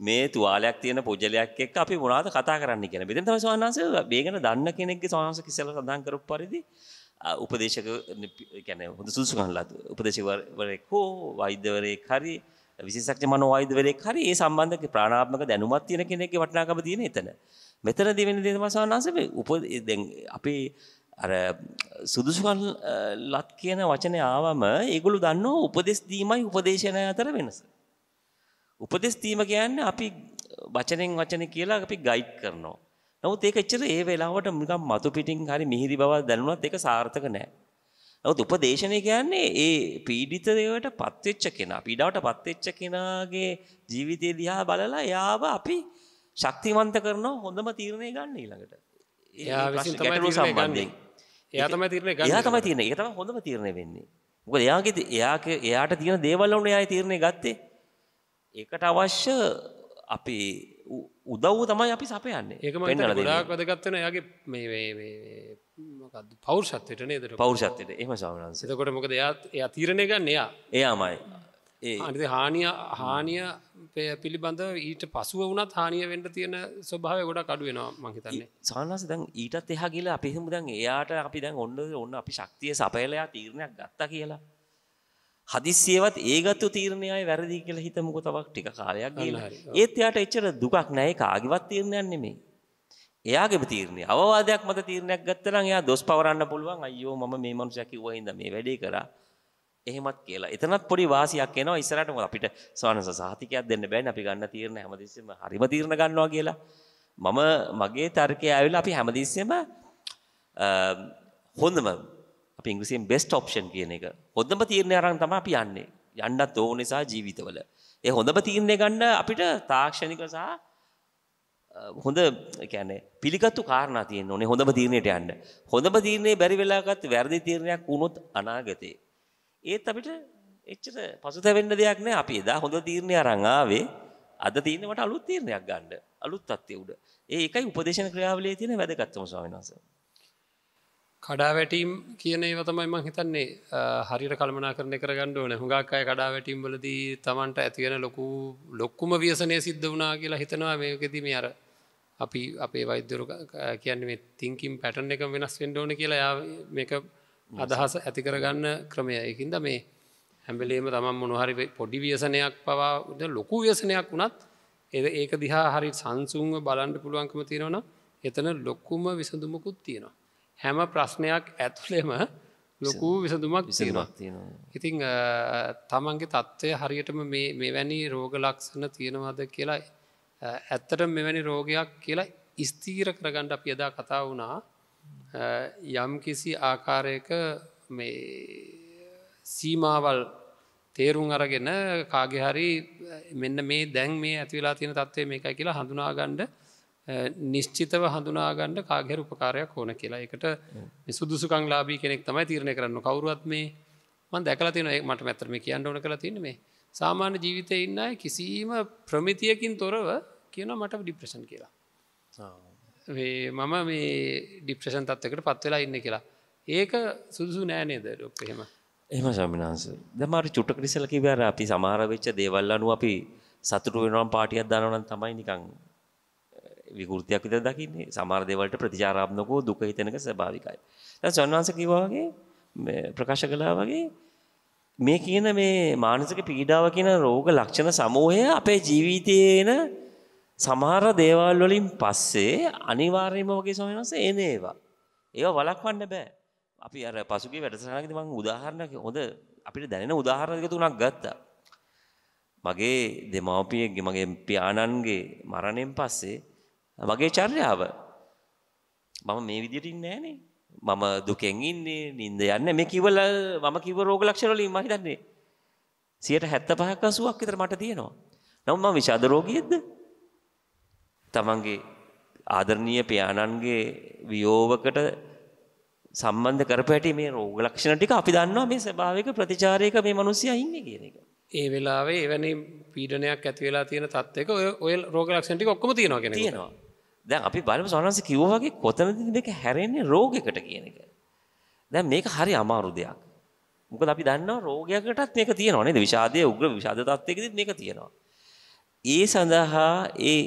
මේ තුවාලයක් තියෙන පූජලයක් එක්ක අපි මොනවද කතා කරන්න කියලා මෙතෙන් තමයි සවන්හන්ස මේකට දන්න කෙනෙක්ගේ සවන්හන්ස කිසල සඳහන් කරපු පරිදි උපදේශක ගැන හොඳ සුදුසුකන්ලත් උපදේශවරෙක් හෝ වෛද්‍යවරය කරි විශේෂක්ෂ මන වෛද්‍යවරය කරි ඒ සම්බන්ධක ප්‍රාණාත්මක දැනුමත් තියෙන කෙනෙක් වටනාකම තියෙන එතන මෙතන දෙවෙන දේවසානාසම උප අපේ අර සුදුසුකන් ලත් කියන වචනය ආවම ඒගොලු දන්නෝ උපදෙස් දීමයි උපදේශනය අතර වෙනස. උපදෙස් දීම කියන්නේ අපි වචනෙන් වචන කියලා අපි ගයිඩ් කරනවා. නමුත් ඒක එච්චර ඒ වෙලාවට නිකන් මතු පිටින් හරි මිහිරි බවක් දැනුණත් ඒක සාර්ථක නෑ. නමුත් උපදේශනය කියන්නේ ඒ පීඩිත දේවට පත්වෙච්ච කෙනා, පීඩාවට පත්වෙච්ච කෙනාගේ ජීවිතය දිහා බලලා යාව අපි ශක්තිවන්ත කරන හොඳම තීරණය ගන්න ඊළඟට. එයා විසින් තමයි සම්බන්ධයෙන්. එයා තමයි තීරණය ගන්න. එයා තමයි තීරණය. ඒක තමයි හොඳම තීරණය වෙන්නේ. මොකද එයාගේ එයාගේ එයාට තියෙන දේවල් වුණේ ආයේ තීරණය ගත්තේ. ඒකට අවශ්‍ය අපේ උදව්ව තමයි අපි සපයන්නේ ඒකම ගොඩාක් වැදගත්වන යාගේ පෞර්ෂත්වයට නේද පෞර්ෂත්වයට එම සාමනන්ස කොට මොකද එයාත් එය තීරණය ගන්න එයා එයාමයි ඒ හානිය හානිය පිළිබඳ ඊට පසුව වනත් හානිය වෙන්ඩ තියෙන ස්වභාව ගොඩ කඩුවෙනවා මහිතන්නේ සහන්ස දැන් ඊටත් එහ කියලා අපිහමුදන් එයාට අපි දැන් ඔන්න ඔන්න අපි ශක්තිය සපයලයා තීරණයක් ගත්තා කියලා හදිසියවත් ඒගත්තු තීරණයයි වැරදි කියලා හිතමුකෝ තවක් ටික කාලයක් ගිහලා. ඒත් එයාට එච්චර දුකක් නැහැ කාගේවත් තීරණයක් නෙමෙයි. එයාගේම තීරණය. අවවාදයක් මත තීරණයක් ගත්තා නම් එයා දොස් පවරන්න පුළුවන්. අයියෝ මම මේ මනුස්සයා කිව්වා හින්දා මේ වැඩේ කරා. එහෙමත් කියලා. එතනත් පොඩි වාසියක් එනවා ඉස්සරහට අපිට සවනස සහතිකයක් දෙන්න බෑනේ අපි ගන්න තීරණ හැමදෙස්සෙම හරිම තීරණ ගන්නවා කියලා. මම මගේ තර්කය ඇවිල්ලා අපි හැමදෙස්සෙම හොඳම අප ඉංග්‍රසියෙන් බෙස්ට ඔප්ෂන් කියන එක හොඳම තීරණය අරන් තමයි අපි යන්නේ. යන්නත් ඕන නිසා ජීවිතවල. ඒ හොඳම තීරණය ගන්න අපිට තාක්ෂණික සහ හොඳ කියන්නේ පිළිගත්තු කාරණා තියෙන්න ඕනේ හොඳම තීරණයට යන්න. හොඳම තීරණේ බැරි වෙලාවකත් වැරදි තීරණයක් වුණොත් අනාගතේ. ඒත් අපිට එච්චර පසුතැවෙන්න දෙයක් නෑ. අපි එදා හොඳ තීරණේ අරන් ආවේ. අද තියෙන මට අලුත් තීරණයක් ගන්න. අලුත් තත්ත්වයේ උඩ. ඒ එකයි උපදේශන ක්‍රියාවලියේ තියෙන වැදගත්කම ස්වාමීන් වහන්සේ. කඩාවැටීම් කියන ඒව තමයි මං හිතන්නේ හරිර කල්මනා කරන කර ගණ්ඩුවන හුඟක් අය කඩාවැටීම් වලදී තමන්ට ඇතිවෙන ලොකු ලොක්කුම ව්‍යසනය සිද්ධ වනා කියලා හිතනවා මේකෙදීම අර අපි අපේ වෛද්‍යරු කියන්නේ තිංකින් පැටන් එක වෙනස් වෙන්ඩෝන කියලා යා මේක අදහස ඇති කරගන්න ක්‍රමය එකින්ද මේ හැම්බලේම තමන් මොනහරි පොඩි ව්‍යසනයක් පවාට ලොකු ව්‍යසනයක් වනත් එද ඒක දිහා හරි සංසුන්ව බලන්ඩ පුළුවන්කම තියෙනවන එතන ලොක්කුම විසඳුමකුත් තියෙනවා හැම ප්‍රශ්නයක් ඇතුලෙම ලොකු විසඳුමක් තියෙනවා ඉතිං තමන්ගේ තත්ත්වය හරියටම මෙවැනි රෝග ලක්ෂණ තියෙනවාද කියලා ඇත්තට මෙවැනි රෝගයක් කියලා ස්තීර කරගණ්ඩ අප යදා කතා වුණා යම් කිසි ආකාරයක මේ සීමාවල් තේරුම් අරගෙන කාගෙහරි මෙන්න මේ දැන් මේ ඇතිවෙලා තියෙන තත්ත්වය මේකයි කියලා හඳුනාගණ්ඩ නිශ්චිතව හඳුනාගන්න කාගෙර උපකාරයක් ඕන කියලා එකට සුදුසුකං ලාබී කෙනෙක් තමයි තීරණය කරන්න කවරුවත් මේ මන් දැකල තින මට මැතරම කියන්න ඕන කළ තින මේ සාමාන්‍ය ජීවිතය ඉන්න කිසිීම ප්‍රමිතියකින් තොරව කියන මට ඩිප්‍රෂන් කියලා මම මේ ඩිප්‍රෂන් තත්වකට පත්වෙලා ඉන්න කියලා ඒක සුදුසු නෑනේද ඩොක් එහෙම එම සමිනාස දමර චුට්ටකරිසල කිවර අපි සමාරවෙච්ච දේවල් අනුව අපි සතුරු වෙනම් පාටියක් දානවන තමයි නිකං විකෘතියක් විතර දකින්නේ. සමහර දේවල්ට ප්‍රතිචාරාත්මකව දුක හිතෙනක ස්වභාවිකයි. දැන් සන්වංශ කිව්වා වගේ ප්‍රකාශ කළා වගේ මේ කියන මේ මානසික පීඩාව කියන රෝග ලක්ෂණ සමූහය අපේ ජීවිතයේ එන සමහර දේවල් වලින් පස්සේ අනිවාර්යයෙන්ම වගේ ස්වාමීන් වහන්සේ එන ඒවා. ඒවා වළක්වන්න බෑ. අපි අර පසුගිය වැඩසටහනකදී මම උදාහරණයක් හොඳ අපිට දැනෙන උදාහරණ දෙක තුනක් ගත්තා. මගේ දෙමාපියෙක්ගේ මගේ පියාණන්ගේ මරණයෙන් පස්සේ වගේ චර්යාව. මම මේ විදිහට ඉන්නේ නෑනේ. මම දුකෙන් ඉන්නේ, නිින්ද යන්නේ. මේ කිවල මම කිව්ව රෝග ලක්ෂණ වලින් මම හිතන්නේ 75ක් 80ක් විතර මට තියෙනවා. නමුත් මම විෂාද රෝගියෙක්ද? තමන්ගේ ආදරණීය පියාණන්ගේ වියෝවකට සම්බන්ධ කරපැටි මේ රෝග ලක්ෂණ ටික අපි දන්නවා මේ ස්වභාවික ප්‍රතිචාරයක මේ මිනිස්සයා ඉන්නේ කියන එක. ඒ වෙලාවේ එවැනි පීඩනයක් ඇති වෙලා තියෙන තත්ත්වයක ඔය රෝග ලක්ෂණ ටික ඔක්කොම තියෙනවා කියන එක. තියෙනවා. දැන් අපි බලමු සෝනන්ස කිව්වා වගේ කොතනද මේක හැරෙන්නේ රෝගයකට කියන එක. දැන් මේක හරි අමාරු දෙයක්. මොකද අපි දන්නවා රෝගයකටත් මේක තියෙනවා නේද? විෂාදයේ උග්‍ර විෂාද තත්ත්වයකදීත් මේක තියෙනවා. ඒ සඳහා ඒ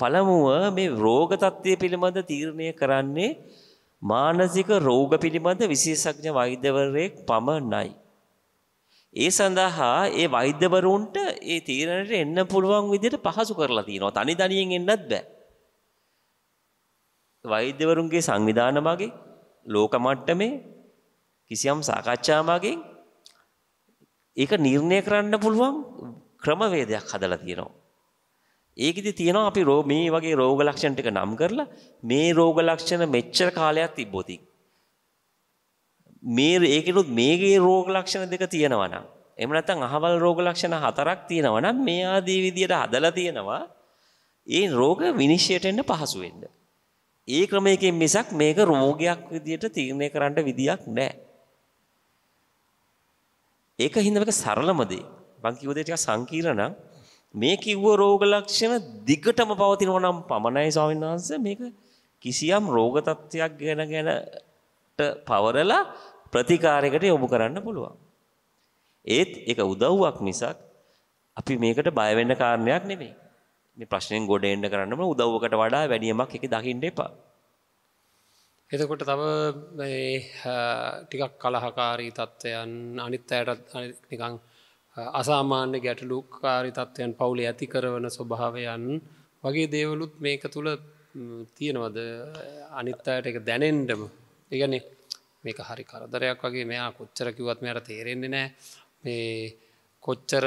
පළමුව මේ රෝග තත්ත්වය පිළිබඳ තීරණය කරන්නේ මානසික රෝග පිළිබඳ විශේෂඥ වෛද්‍යවරයෙක් පමණයි. ඒ සඳහා ඒ වෛද්‍යවරුන්ට ඒ තීරණයට එන්න පුළුවන් විදිහට පහසු කරලා තියෙනවා. තනි තනියෙන් එන්නත් බෑ. වෛද්‍යවරුන්ගේ සංවිධාන මගින් ලෝක මට්ටමේ කිසියම් සාකච්ඡා මගින් ඒක නිර්ණය කරන්න පුළුවන් ක්‍රමවේදයක් හදලා තියෙනවා. ඒකෙදි තියෙනවා අපි රෝ මේ වගේ රෝග ලක්ෂණ ටික නම් කරලා මේ රෝග ලක්ෂණ මෙච්චර කාලයක් තිබ්බොත් මේ ඒකෙනුත් මේකේ රෝග ලක්ෂණ දෙක තියෙනවා නම් එහෙම නැත්නම් අහවල් රෝග ලක්ෂණ හතරක් තියෙනවා නම් මේ ආදී විදියට හදලා තියෙනවා ඒ රෝග විනිශ්චයට එන්න පහසු වෙන්නේ ඒ ක්‍රමයකින් මිසක් මේක රෝගයක් විදියට තීරණය කරන්න විදියක් නැහැ. ඒක හින්දා මේක සරලම දේ. මං කිව්ව දේ ටිකක් සංකීර්ණ නම් මේ කිව්ව රෝග ලක්ෂණ දිගටම පවතිනවා නම් පමණයි ස්වාමීන් වහන්සේ මේක කිසියම් රෝග තත්ත්වයක් ගැන ගැනට පවරලා ප්‍රතිකාරයකට යොමු කරන්න පුළුවන්. ඒත් ඒක උදව්වක් මිසක් අපි මේකට බය වෙන්න කාරණයක් නෙමෙයි. මේ ප්‍රශ්නෙන් ගොඩ එන්න කරන්නම උදව්වකට වඩා වැඩියමක් එක දකින්න එපා. එතකොට තම මේ ටිකක් කලහකාරී තත්ත්වයන් අනිත් අයටත් නිකං අසාමාන්‍ය ගැටලුකාරී තත්ත්වයන් පවුලේ ඇති කරවන ස්වභාවයන් වගේ දේවලුත් මේක තුළ තියෙනවද අනිත් අයට එක දැනෙන්ඩම ඒගැන මේක හරි කරදරයක් වගේ මෙයා කොච්චරකිවත් මෙයට තේරෙන්නේ නෑ මේ කොච්චර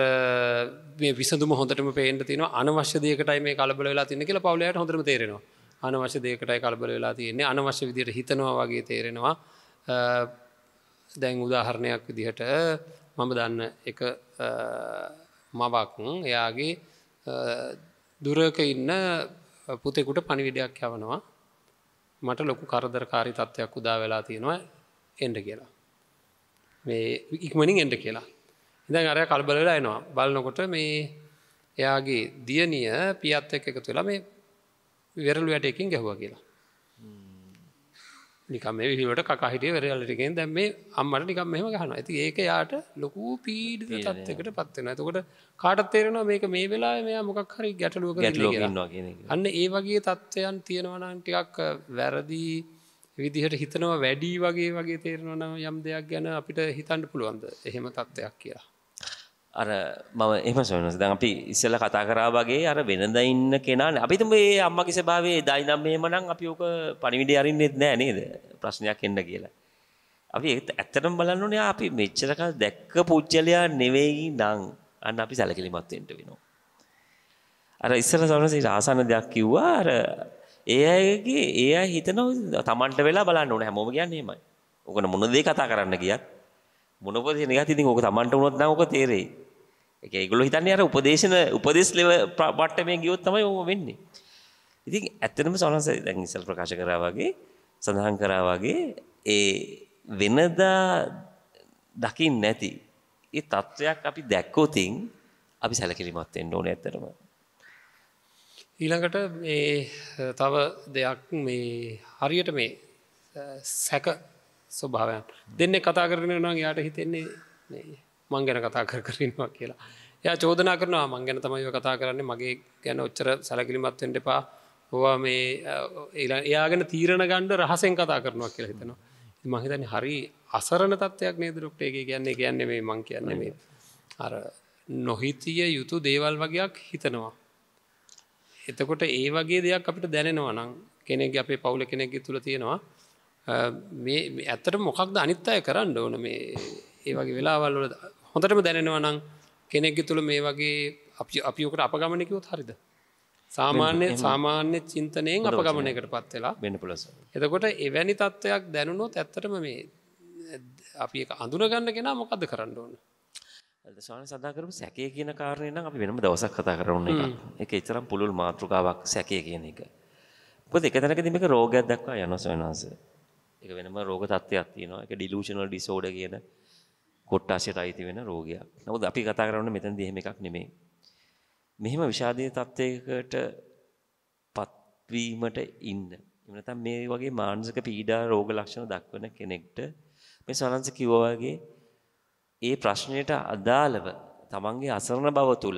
මේ විසඳුම හොඳටම පේට තින අනවශ්‍ය දෙකටයි මේ කලබල වෙලා තින කියලා පවලයට හොඳම තේරෙනවා අනවශ්‍ය දෙකටයි කලබල වෙලා තියන්නේ අනවශ්‍ය විදියට හිතනවා වගේ තේරෙනවා දැන් උදාහරණයක් විදිහට මම දන්න එක මවක් එයාගේ දුරක ඉන්න පුතෙකුට පණිවිඩයක් යවනවා මට ලොකු කරදරකාරි තත්ත්වයක් උදා වෙලා තියෙනවා එන්ඩ කියලා මේ ඉක්මනින් එන්ඩ කියලා ඉදන් අරය කල්බල වෙලා එනවා බලනකොට මේ එයාගේ දියනිය පියත් එක් එකතු වෙලා මේ වෙරල් වැටයකින් ගැහුව කියලා නිකම විට කකාහිටේ වෙරලටකෙන් දැම් මේ අම්මට නිකම් මෙම ගහන ඇති ඒක යාට ලොකු පීඩ තත්වකට පත්වෙන ඇතකොට කාටත් තේරෙනවා මේක මේ වෙලා මෙයා මොකක් හරි ගැටලුව අන්න ඒ වගේ තත්ත්වයන් තියෙනවනම් ටිකක් වැරදිී විදිහට හිතනවා වැඩී වගේ වගේ තේරෙනවනම් යම් දෙයක් ගැන අපිට හිතන්න පුළුවන්ද එහෙම තත්ත්වයක් කියලා අර මම එහෙම සොයනස දැන් අපි ඉස්සෙල්ලා කතා කරා වගේ අර වෙනද ඉන්න කෙනා අපි තුමේ මේ අම්මගේ ස්වභාවයේ දයිනම් මෙහෙම නම් අපි ඕක පණිවිඩය අරින්නෙත් නෑ නේද ප්‍රශ්නයක් එන්න කියලා. අපි ඇත්තටම බලන්න ඕනේ අපි මෙච්චරකල් දැක්ක පුජ්‍යලයා නෙවෙයි නම් අන්න අපි සැලකිලිමත් වෙන්න වෙනවා. අර ඉස්සෙල්ලා සොයනස ආසන දෙයක් කිව්වා අර ඒ අයගේ ඒ අය හිතනවා Tamanට වෙලා බලන්න ඕනේ හැමෝම කියන්නේ එහෙමයි. ඕකන මොන දේ කතා කරන්න ගියත් මොන පොතේ නිකන් ඉතින් ඕක Tamanට වුණොත් නම් ඕක තේරෙයි. එක ඒගොල්ලෝ හිතන්නේ අර උපදේශන උපදේශ ලෙව මට්ටමේ ගියොත් තමයි ඕක වෙන්නේ. ඉතින් ඇත්තටම සෝනස දැන් ඉස්සල් ප්‍රකාශ කරා වගේ සඳහන් කරා වගේ ඒ වෙනදා දකින්න නැති ඒ తත්වයක් අපි දැක්කොතින් අපි සැලකිලිමත් වෙන්න ඕනේ ඇත්තටම. ඊළඟට මේ තව දෙයක් මේ හරියට මේ සැක ස්වභාවයන් දෙන්නේ කතා කරගෙන නම් යාට හිතෙන්නේ මං ගැන කතා කර කරන්නවා කියලා ය චෝදනා කරනවා මං ගැන තමයිව කතා කරන්නේ මගේ ගැන ඔච්චර සැලකිලිමත්වෙන්ට පා හවා මේ එයාගෙන තීරණ ගණ්ඩ රහසෙන් කතා කරනවා කියලා හිතනවා මහිතන හරි අසරණ තත්වයක් නේදුරොක්ටේගේ කියන්නේ කියන්නේ මේ මං කියන්නේ මේ අර නොහිතිය යුතු දේවල් වගේයක් හිතනවා එතකොට ඒ වගේ දෙයක් අපිට දැනෙනවා නම් කෙනෙක් අපේ පවුල කෙනෙක් තුළ තියෙනවා මේ ඇත්තට මොකක්ද අනිත් අය කරන්න ඕන මේ ඒ වගේ වෙලාවල් වල හොඳටම දැනෙනවා නම් කෙනෙක්ග තුළ මේ වගේ අපි අපියකට අපගමනකවත් හරිද සාමාන්‍ය සාමාන්‍ය චින්තනයෙන් අප ගමනයකට පත් වෙලා වෙන පුලස එතකොට එවැනි තත්ත්වයක් දැනුනොත් ඇත්තටම මේ අපි අඳුනගන්න කෙන මොකද කරන්න ඕන්න සන සදාකරම සැකේ කියන කාරණයන අපි වෙනම දවසක් කතා කරන්න එක එක එතරම් පුළුල් මාතෘකාවක් සැකේ කියන එක පොද එක තැනක දිමික රෝගයක් දක්වා යනොස් වෙනස එක වෙනම රෝග තත්ත්වයක් තියෙනවා එක ඩිලූෂනල් ඩිසෝඩ කියන කොට්ටාශයට අයිති වෙන රෝගයක්. නමුත් අපි කතා කරන්නේ මෙතනදී එහෙම එකක් නෙමෙයි. මෙහෙම විෂාදීය තත්ත්වයකට පත්වීමට ඉන්න. එහෙම නැත්නම් මේ වගේ මානසික පීඩා රෝග ලක්ෂණ දක්වන කෙනෙක්ට මේ සලන්ස කිව්වා වගේ ඒ ප්‍රශ්නයට අදාළව තමන්ගේ අසරණ බව තුල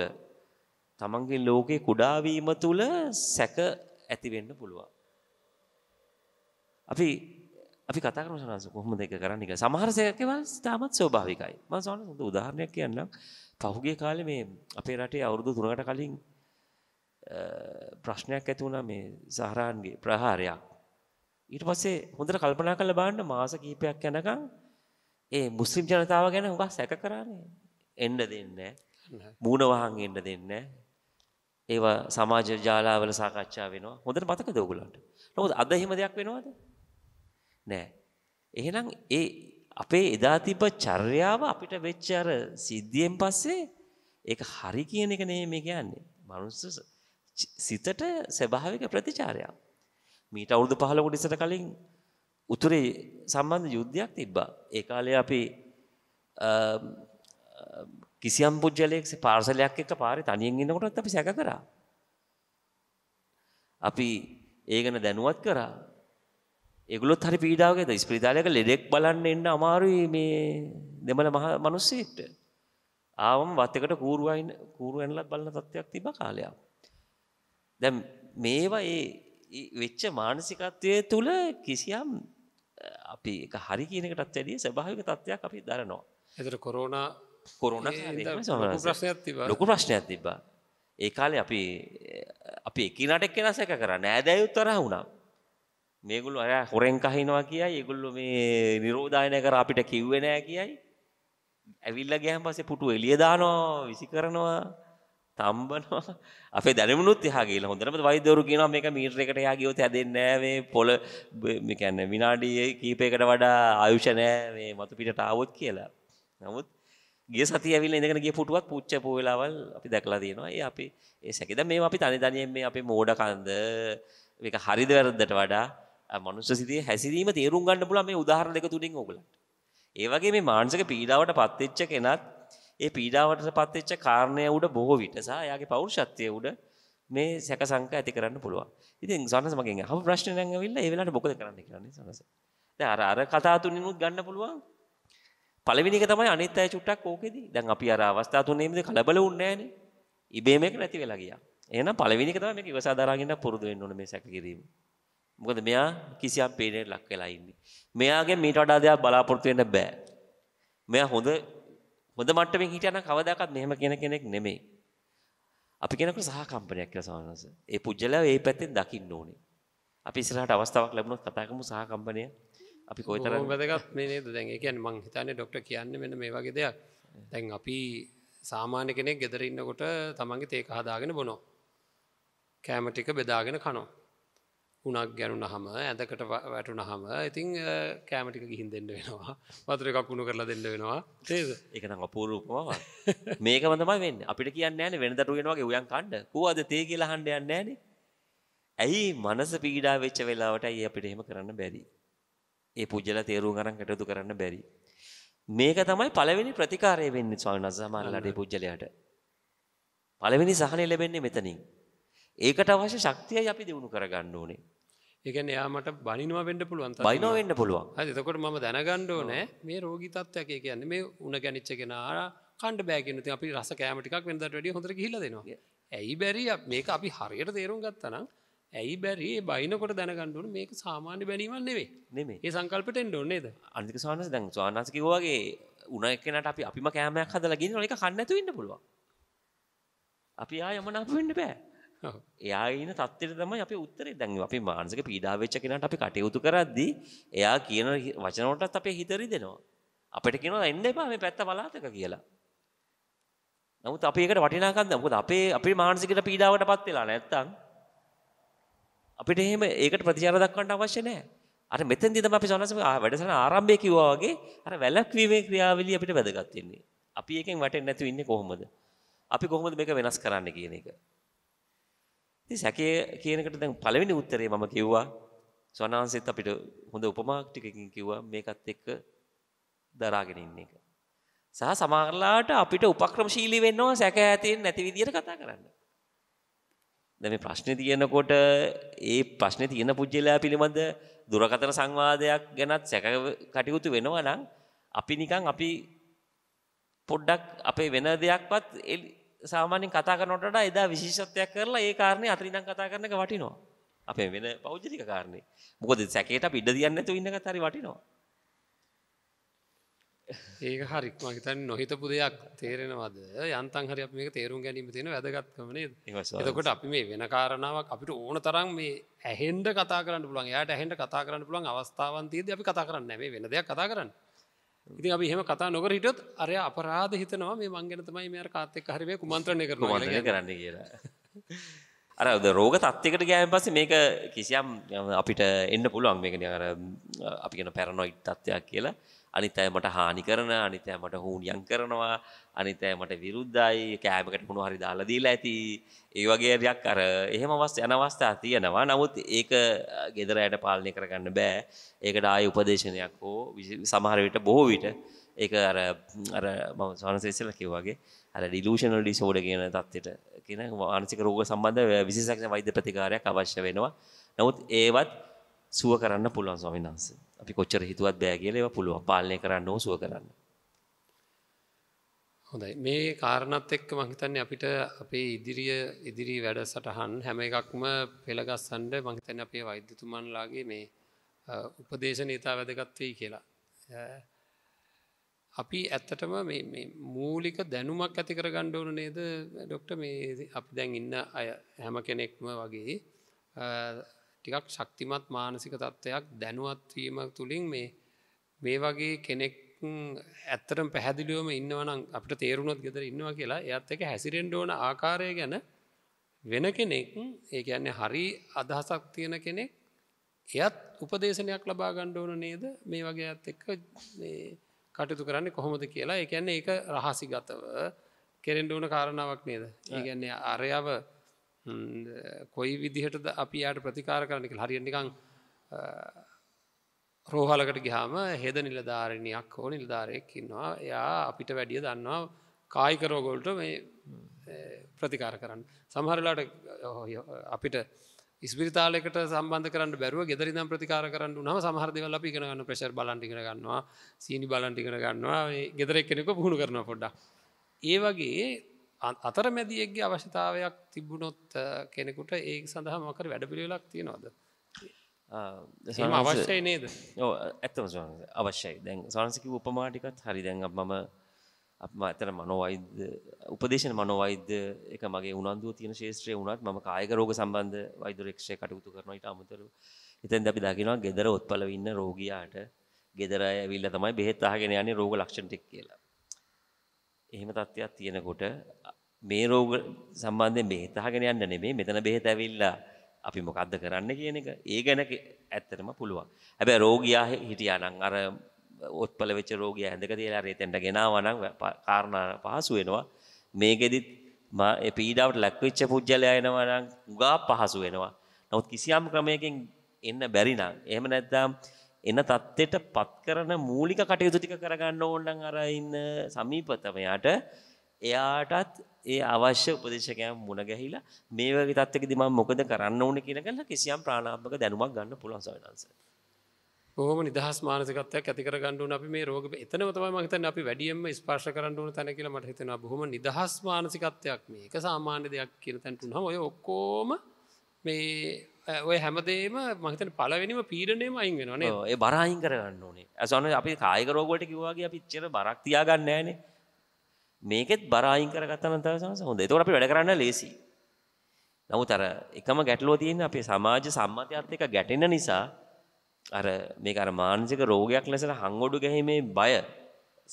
තමන්ගේ ලෝකේ කුඩා වීම තුල සැක ඇති වෙන්න පුළුවන්. අපි අපි කතා කරන සනස කොහොමද ඒක කරන්නේ කියලා. සමහර සේකේවල් තාමත් ස්වභාවිකයි. මම සමහර හොඳ උදාහරණයක් කියන්නම්. පහුගිය කාලේ මේ අපේ රටේ අවුරුදු 3කට කලින් ප්‍රශ්නයක් ඇති වුණා මේ සහරාන්ගේ ප්‍රහාරයක්. ඊට පස්සේ හොඳට කල්පනා කරලා බලන්න මාස කිහිපයක් යනකම් ඒ මුස්ලිම් ජනතාව ගැන හුඟක් සැක කරානේ. එන්න දෙන්නේ මූණ වහන් එන්න දෙන්නේ ඒවා සමාජ ජාලාවල සාකච්ඡා වෙනවා. හොඳට මතකද ඔයගලන්ට? නමුත් අද එහෙම දෙයක් වෙනවද? නෑ. එහෙනම් ඒ අපේ එදා තිබ චර්යාව අපිට වෙච්ච අර සිද්ධියෙන් පස්සේ ඒක හරි කියන එක නෙමෙයි මේ කියන්නේ. මනුස්ස සිතට ස්වභාවික ප්‍රතිචාරයක්. මීට අවුරුදු 15කට ඉස්සර කලින් උතුරේ සම්බන්ධ යුද්ධයක් තිබ්බා. ඒ කාලේ අපි කිසියම් පුද්ගලයෙක් පාර්සලයක් එක්ක පාරේ තනියෙන් ඉන්නකොටත් අපි සැක කරා. අපි ඒ ගැන දැනුවත් කරා. ඒගොල්ලොත් හරි පීඩාවකද ඉස්පිරිතාලයක ලෙඩෙක් බලන්න එන්න අමාරුයි මේ දෙමළ මහ මිනිස්සෙට. ආවම වත් එකට කූරු වයින් කූරු ඇනලත් බලන තත්ත්වයක් තිබ්බ කාලයක්. දැන් මේවා ඒ වෙච්ච මානසිකත්වයේ තුල කිසියම් අපි එක හරි කියන එකටත් වැඩිය ස්වභාවික තත්ත්වයක් අපි දරනවා. ඒතර කොරෝනා කොරෝනා ප්‍රශ්නයක් තිබ්බා. ලොකු ප්‍රශ්නයක් තිබ්බා. ඒ කාලේ අපි අපි එකිනෙකට එක්කෙනා සැක කරා නෑදෑයෝ තරහ වුණා. මේගොල්ලෝ අර හොරෙන් කහිනවා කියයි ඒගොල්ලෝ මේ නිරෝධායනය කර අපිට කිව්වේ නෑ කියයි ඇවිල්ලා ගියන් පස්සේ පුටු එළිය දානවා විසි කරනවා තම්බනවා අපේ දැනුමුණුත් එහා ගිහලා හොඳටම වෛද්‍යවරු කියනවා මේක මීටර එකට එහා ගියොත් හැදෙන්නේ නෑ මේ පොළ මේ කියන්නේ විනාඩි කීපයකට වඩා ආයුෂ නෑ මේ මතු පිටට ආවොත් කියලා නමුත් ගිය සතිය ඇවිල්ලා ඉඳගෙන ගිය පුටුවක් පුච්චපෝ වෙලාවල් අපි දැකලා තියෙනවා. ඒ අපි ඒ සැකේ. දැන් මේවා අපි තනි තනියෙන් මේ අපේ මෝඩ කන්ද මේක හරිද වැරද්දට වඩා මනුෂ්‍ය සිතේ හැසිරීම තේරුම් ගන්න පුළුවන් මේ උදාහරණ දෙක තුලින් ඕගලන්ට. ඒ වගේ මේ මානසික පීඩාවට පත් වෙච්ච කෙනත් ඒ පීඩාවට පත් වෙච්ච කාරණය උඩ බොහෝ විට සහ එයාගේ පෞරුෂත්වයේ උඩ මේ සැකසංක ඇති කරන්න පුළුවන්. ඉතින් සනස මගෙන් අහපු ප්‍රශ්න නම් ඇවිල්ලා ඒ වෙලාවට මොකද කරන්න කියන්නේ සනස. දැන් අර අර කතා තුනිනුත් ගන්න පුළුවන්. පළවෙනි එක තමයි අනිත් අය චුට්ටක් ඕකෙදී. දැන් අපි අර අවස්ථා තුනේමද කලබල වුන්නේ නැහනේ. ඉබේම එක නැති වෙලා ගියා. එහෙනම් පළවෙනි එක තමයි මේක ඉවසා දරාගෙන පුරුදු වෙන්න ඕනේ මේ සැක කිරීම. මොකද මෙයා කිසියම් පේනට ලක් වෙලා ඉන්නේ. මෙයාගේ මීට වඩා දෙයක් බලාපොරොත්තු වෙන්න බෑ. මෙයා හොඳ හොඳ මට්ටමින් හිටියනම් කවදාකවත් මෙහෙම කියන කෙනෙක් නෙමෙයි. අපි කෙනෙකුට සහකම්පනයක් කියලා සමහරවස. ඒ පුජ්‍යලයා ඒ පැත්තෙන් දකින්න ඕනේ. අපි ඉස්සරහට අවස්ථාවක් ලැබුණොත් කතා කරමු සහකම්පනය. අපි කොයිතරම් වැදගත් මේ නේද දැන් ඒ කියන්නේ මං හිතන්නේ ડોක්ටර් කියන්නේ මෙන්න මේ වගේ දෙයක්. දැන් අපි සාමාන්‍ය කෙනෙක් ගෙදර ඉන්නකොට තමන්ගේ තේක හදාගෙන බොනවා. කෑම ටික බෙදාගෙන කනවා. කුණක් ගැනුනහම ඇඳකට වැටුනහම ඉතිං කෑමටික ගිහින් දෙන්න වෙනවා පතර එකක් වුණු කරලා දෙන්න වෙනවා ඒද එකන අපූරූපවා මේක මතමයි වෙන්න අපිට කියන්න ෑන වෙන දටුවෙනවාගේ උයන් කණ්ඩ පුවාද තේ කියලා හන්ඩ යන්න ෑන ඇයි මනස පීඩා වෙච්ච වෙලාවට ඒ අපිට එහෙම කරන්න බැරි ඒ පුජල තේරු ගරන් කටතු කරන්න බැරි මේක තමයි පළවෙනි ප්‍රතිකාරය වෙන්න ස්වාමි නසමාරලට පුද්ජලයට පළවෙනි සහනය ලැබෙන්නේ මෙතනින් ඒකට අවශ්‍ය ශක්තියයි අපි දියුණු කරගන්න ඕනේ එකන යාමට බනිනවා වෙන්ඩ පුළුවන් බයිනෝ වෙන්න පුළුවන් හතකොට ම දැනගණ්ඩෝ නෑ මේ රෝගී තත්වයක කියන්නේ මේ උන ගැනිච්ච කෙන කණ්ඩ බෑගෙන අපි රස කෑමටික් වෙදට වැඩිය හොඳර හිලදෙනවා ඇයි බැරි මේක අපි හරියට තේරුම් ගත්තනම් ඇයි බැරි බයිනකොට දැනගණ්ඩුවන මේක සාමාන්‍ය බැනීමන් නෙවේ නෙමේ ඒ සංකල්පට ඩොන්නේද අනික සාහනස දැන් ස්වානාසකිකවාගේ උන එකනට අපි අපිම කෑමයක් හදලගෙන එක කන්නඇතු ඉන්න පුළුවන් අපි ආ යමනාප වෙන්න බෑ එයා ඉන්න තත්ත්වයට තමයි අපි උත්තරේ දැන් අපි මානසික පීඩාව වෙච්ච කෙනාට අපි කටයුතු කරද්දී එයා කියන වචන වලටත් අපේ හිත රිදෙනවා. අපිට කියනවා එන්න එපා මේ පැත්ත බලාතක කියලා. නමුත් අපි ඒකට වටිනාකම් දෙන්න. මොකද අපේ අපේ මානසිකට පීඩාවටපත් වෙලා නැත්තම් අපිට එහෙම ඒකට ප්‍රතිචාර දක්වන්න අවශ්‍ය නැහැ. අර මෙතෙන්දී තමයි අපි සනස වැඩසටහන ආරම්භයේ කිව්වා වගේ අර වැළැක්වීමේ ක්‍රියාවලිය අපිට වැදගත් වෙන්නේ. අපි එකෙන් වැටෙන්නේ නැතුව ඉන්නේ කොහොමද? අපි කොහොමද මේක වෙනස් කරන්න කියන එක. ඉතින් සැකය කියනකට දැන් පළවෙනි උත්තරේ මම කිව්වා සවනාංශෙත් අපිට හොඳ උපමා ටිකකින් කිව්වා මේකත් එක්ක දරාගෙන ඉන්න එක. සහ සමහරලාට අපිට උපක්‍රමශීලී වෙන්නවා සැක ඇතින් නැති විදියට කතා කරන්න. දැන් මේ ප්‍රශ්නේ තියෙනකොට ඒ ප්‍රශ්නේ තියෙන පුජ්‍යලයා පිළිබඳ දුරකතන සංවාදයක් ගැනත් සැක කටයුතු වෙනවා නම් අපි නිකන් අපි පොඩ්ඩක් අපේ වෙන දෙයක්වත් සාමාන්‍යෙන් කතා කරනොටට එදා විශේෂත්වයක් කරලා ඒ කාරණය අතරිදං කතා කරනක වටිනවා. අපේ වෙන පෞද්ජලික කාරණේ මොකද සැකේට අපි ඉඩ දියන්න නැතුව ඉන්න එක හරි වටිනවා. ඒක හරි මම හිතන්නේ නොහිතපු දෙයක් තේරෙනවද යන්තම් හරි අපි මේක තේරුම් ගැනීම තියෙන වැදගත්කම නේද? එතකොට අපි මේ වෙන කාරණාවක් අපිට ඕන තරම් මේ ඇහෙන්න කතා කරන්න පුළුවන්. එයාට ඇහෙන්න කතා කරන්න පුළුවන් අවස්ථාවන් තියෙද්දි අපි කතා කරන්නේ නැහැ. මේ වෙන දෙයක් කතා කරන්නේ. ඉති අපි හෙම කතා නොකර හිටත් අරය අපරාධ හිතනවා මේ මංගෙන තමයි මේ කාතෙක් හරිවේ කුමන්ත්‍රණය කර කරන්න කියලා අරද රෝග තත්තිකට ගෑන් පස්සේ මේක කිසියම් අපිට එන්න පුළුවන් මේකන අර අපි කියන පැරනොයිට් තත්ත්වයක් කියලා අනිත් අය මට හානි කරන අනිත් අය මට හුනියම් කරනවා අනිත් අය මට විරුද්ධයි කෑමකට මොනවා හරි දාලා දීලා ඇති ඒ වගේ දෙයක් අර එහෙම අවස්ථා යන අවස්ථා තියෙනවා නමුත් ඒක gedara යට පාලනය කරගන්න බෑ ඒකට ආයේ උපදේශනයක් හෝ සමහර විට බොහෝ විට ඒක අර අර මම සානසෙස්සලා කිව්වාගේ අර ඩිලූෂනල් ඩිසෝඩර් කියන தත්ත්වයට කියන මානසික රෝග සම්බන්ධ විශේෂඥ වෛද්‍ය ප්‍රතිකාරයක් අවශ්‍ය වෙනවා. නමුත් ඒවත් සුව කරන්න පුළුවන් ස්වාමීන් වහන්සේ. අපි කොච්චර හිතුවත් බෑ කියලා ඒවා පුළුවන් පාලනය කරන්න ඕසුව කරන්න. හොඳයි මේ කාරණත් එක්ක මං හිතන්නේ අපිට අපේ ඉදිරිය ඉදිරි වැඩසටහන් හැම එකක්ම පෙළගස්සන්න මං හිතන්නේ අපේ වෛද්‍යතුමන්ලාගේ මේ උපදේශන ඊතා වැදගත් වෙයි කියලා. අපි ඇත්තටම මේ මූලික දැනුමක් ඇති කරගන්න ඕන නේද ඩොක්ටර් මේ අපි දැන් ඉන්න අය හැම කෙනෙක්ම වගේ ටිකක් ශක්තිමත් මානසික තත්ත්වයක් දැනුවත්වීම තුළින් මේ මේ වගේ කෙනෙක් ඇත්තරම් පැහැදිලියෝම ඉන්නවනම් අපට තේරුණොත් ගෙදර ඉන්නවා කියලා එත් එක හැසිරෙන්ඩ ඕන ආකාරය ගැන වෙන කෙනෙක් ඒ කියන්නේ හරි අදහසක් තියෙන කෙනෙක් එයත් උපදේශනයක් ලබා ගණ්ඩෝන නේද මේ වගේ ඇත් එක්ක කටයුතු කරන්නේ කොහොමද කියලා එකන්නේ ඒ රහසි ගතව කෙරෙන්ඩ ඕන කාරණාවක් නේද ඒගැන්නේ අරයාව කොයි විදිහටද අපි යට ප්‍රතිකාර කරනක හරිියනිකං රෝහලකට ගිහාම හෙද නිලධාරණයක් හෝ නිල්ධාරයක් ඉන්නවා එයා අපිට වැඩිය දන්නවා කායිකරෝගොල්ට මේ ප්‍රතිකාර කරන්න සමහරලාට අපිට ඉස්පිරිතාලෙකට සම්බන්ධ කරන්න බැරුව ගෙදරිදම් ප්‍රතිකාර කරන්න නම සහරදවල පිගෙන ගන්න ප්‍රශර් බලන්ටිකර ගන්නවා සීනි බලන්ටිකර ගන්නවා ගෙදරක් කෙනෙක පුහුණු කරන පොඩ්ඩ. ඒ වගේ අතරමැදියෙක්ගේ අවශ්‍යතාවයක් තිබුණොත් කෙනෙකුට ඒ සඳහා මකර වැඩපිළිවෙලක් තියෙනවාද අවශ්‍යය නේද ඕ ඇත්තම අවශ්‍යයි දැන් සවන්සකි උපමාටිකත් හරි දැන් මම අපම ඇතර මනොවයිද උපදේශන මනොවයිද එක මගේ උනන්දුව තියෙන ශේත්‍රය වුණත් ම කායක රෝග සම්බන්ධ වෛදුරක්ෂය කටයුතු කරනට අමතර එතන් අපි දකිනවා ගෙදර ඔත්පලවෙන්න රෝගයාට ගෙදර ඇවිල්ල තමයි බෙත් අහගෙන යන්නේ රෝග ලක්ෂණටෙක් කියලා එහෙම තත්ත්වයක් තියෙනකොට මේ රෝග සම්බන්ධයෙන් බෙහෙත් අහගෙන යන්න නෙමෙයි මෙතන බෙහෙත් ඇවිල්ලා අපි මොකද්ද කරන්න කියන එක ඒ ගැන ඇත්තටම පුළුවන්. හැබැයි රෝගියා හිටියා නම් අර ඔත්පල වෙච්ච රෝගියා ඇඳක තියලා අර එතෙන්ට ගෙනාවා නම් කාරණා පහසු වෙනවා. මේකෙදිත් මා ඒ පීඩාවට ලක්වෙච්ච පුජ්‍යලයා එනවා නම් උගා පහසු වෙනවා. නමුත් කිසියම් ක්‍රමයකින් එන්න බැරි නම් එහෙම නැත්නම් එන தත්ත්වයට පත් කරන මූලික කටයුතු ටික කරගන්න ඕන නම් අර ඉන්න සමීපතමයාට එයාටත් ඒ අවශ්‍ය උපදේශකයන් මුණ ගැහිලා මේ වගේ තත්ත්වකදී මම මොකද කරන්න ඕනේ කියන ගැන කිසියම් ප්‍රාණාත්මක දැනුමක් ගන්න පුළුවන් සවිනාංශ. බොහොම නිදහස් මානසිකත්වයක් ඇති කරගන්න ඕන අපි මේ රෝග එතනම තමයි මම හිතන්නේ අපි වැඩියෙන්ම ස්පර්ශ කරන්න ඕන තැන කියලා මට හිතෙනවා. බොහොම නිදහස් මානසිකත්වයක් මේක සාමාන්‍ය දෙයක් කියන තැනට උනහම ඔය ඔක්කොම මේ ඔය හැමදේම මහිතන පලවෙනිම පීඩනයම අයින් වෙනනේ ඒ බරහින් කරගන්න ඕනේ ඇසන අපි කායකරෝගොට කිවවාගේ පිච්චර බරක්තියාගන්න ෑනේ මේකෙත් බරායින් කරගත්තන තසස හොඳ තොර අපි වැඩ කරන්න ලේසි නමු තර එකම ගැටලෝ තියන්න අපේ සමාජ සම්මතයත් එක ගැටෙන නිසා අර මේ අර මානසික රෝගයක් ලෙසට හංගොඩු ගැහීමේ බය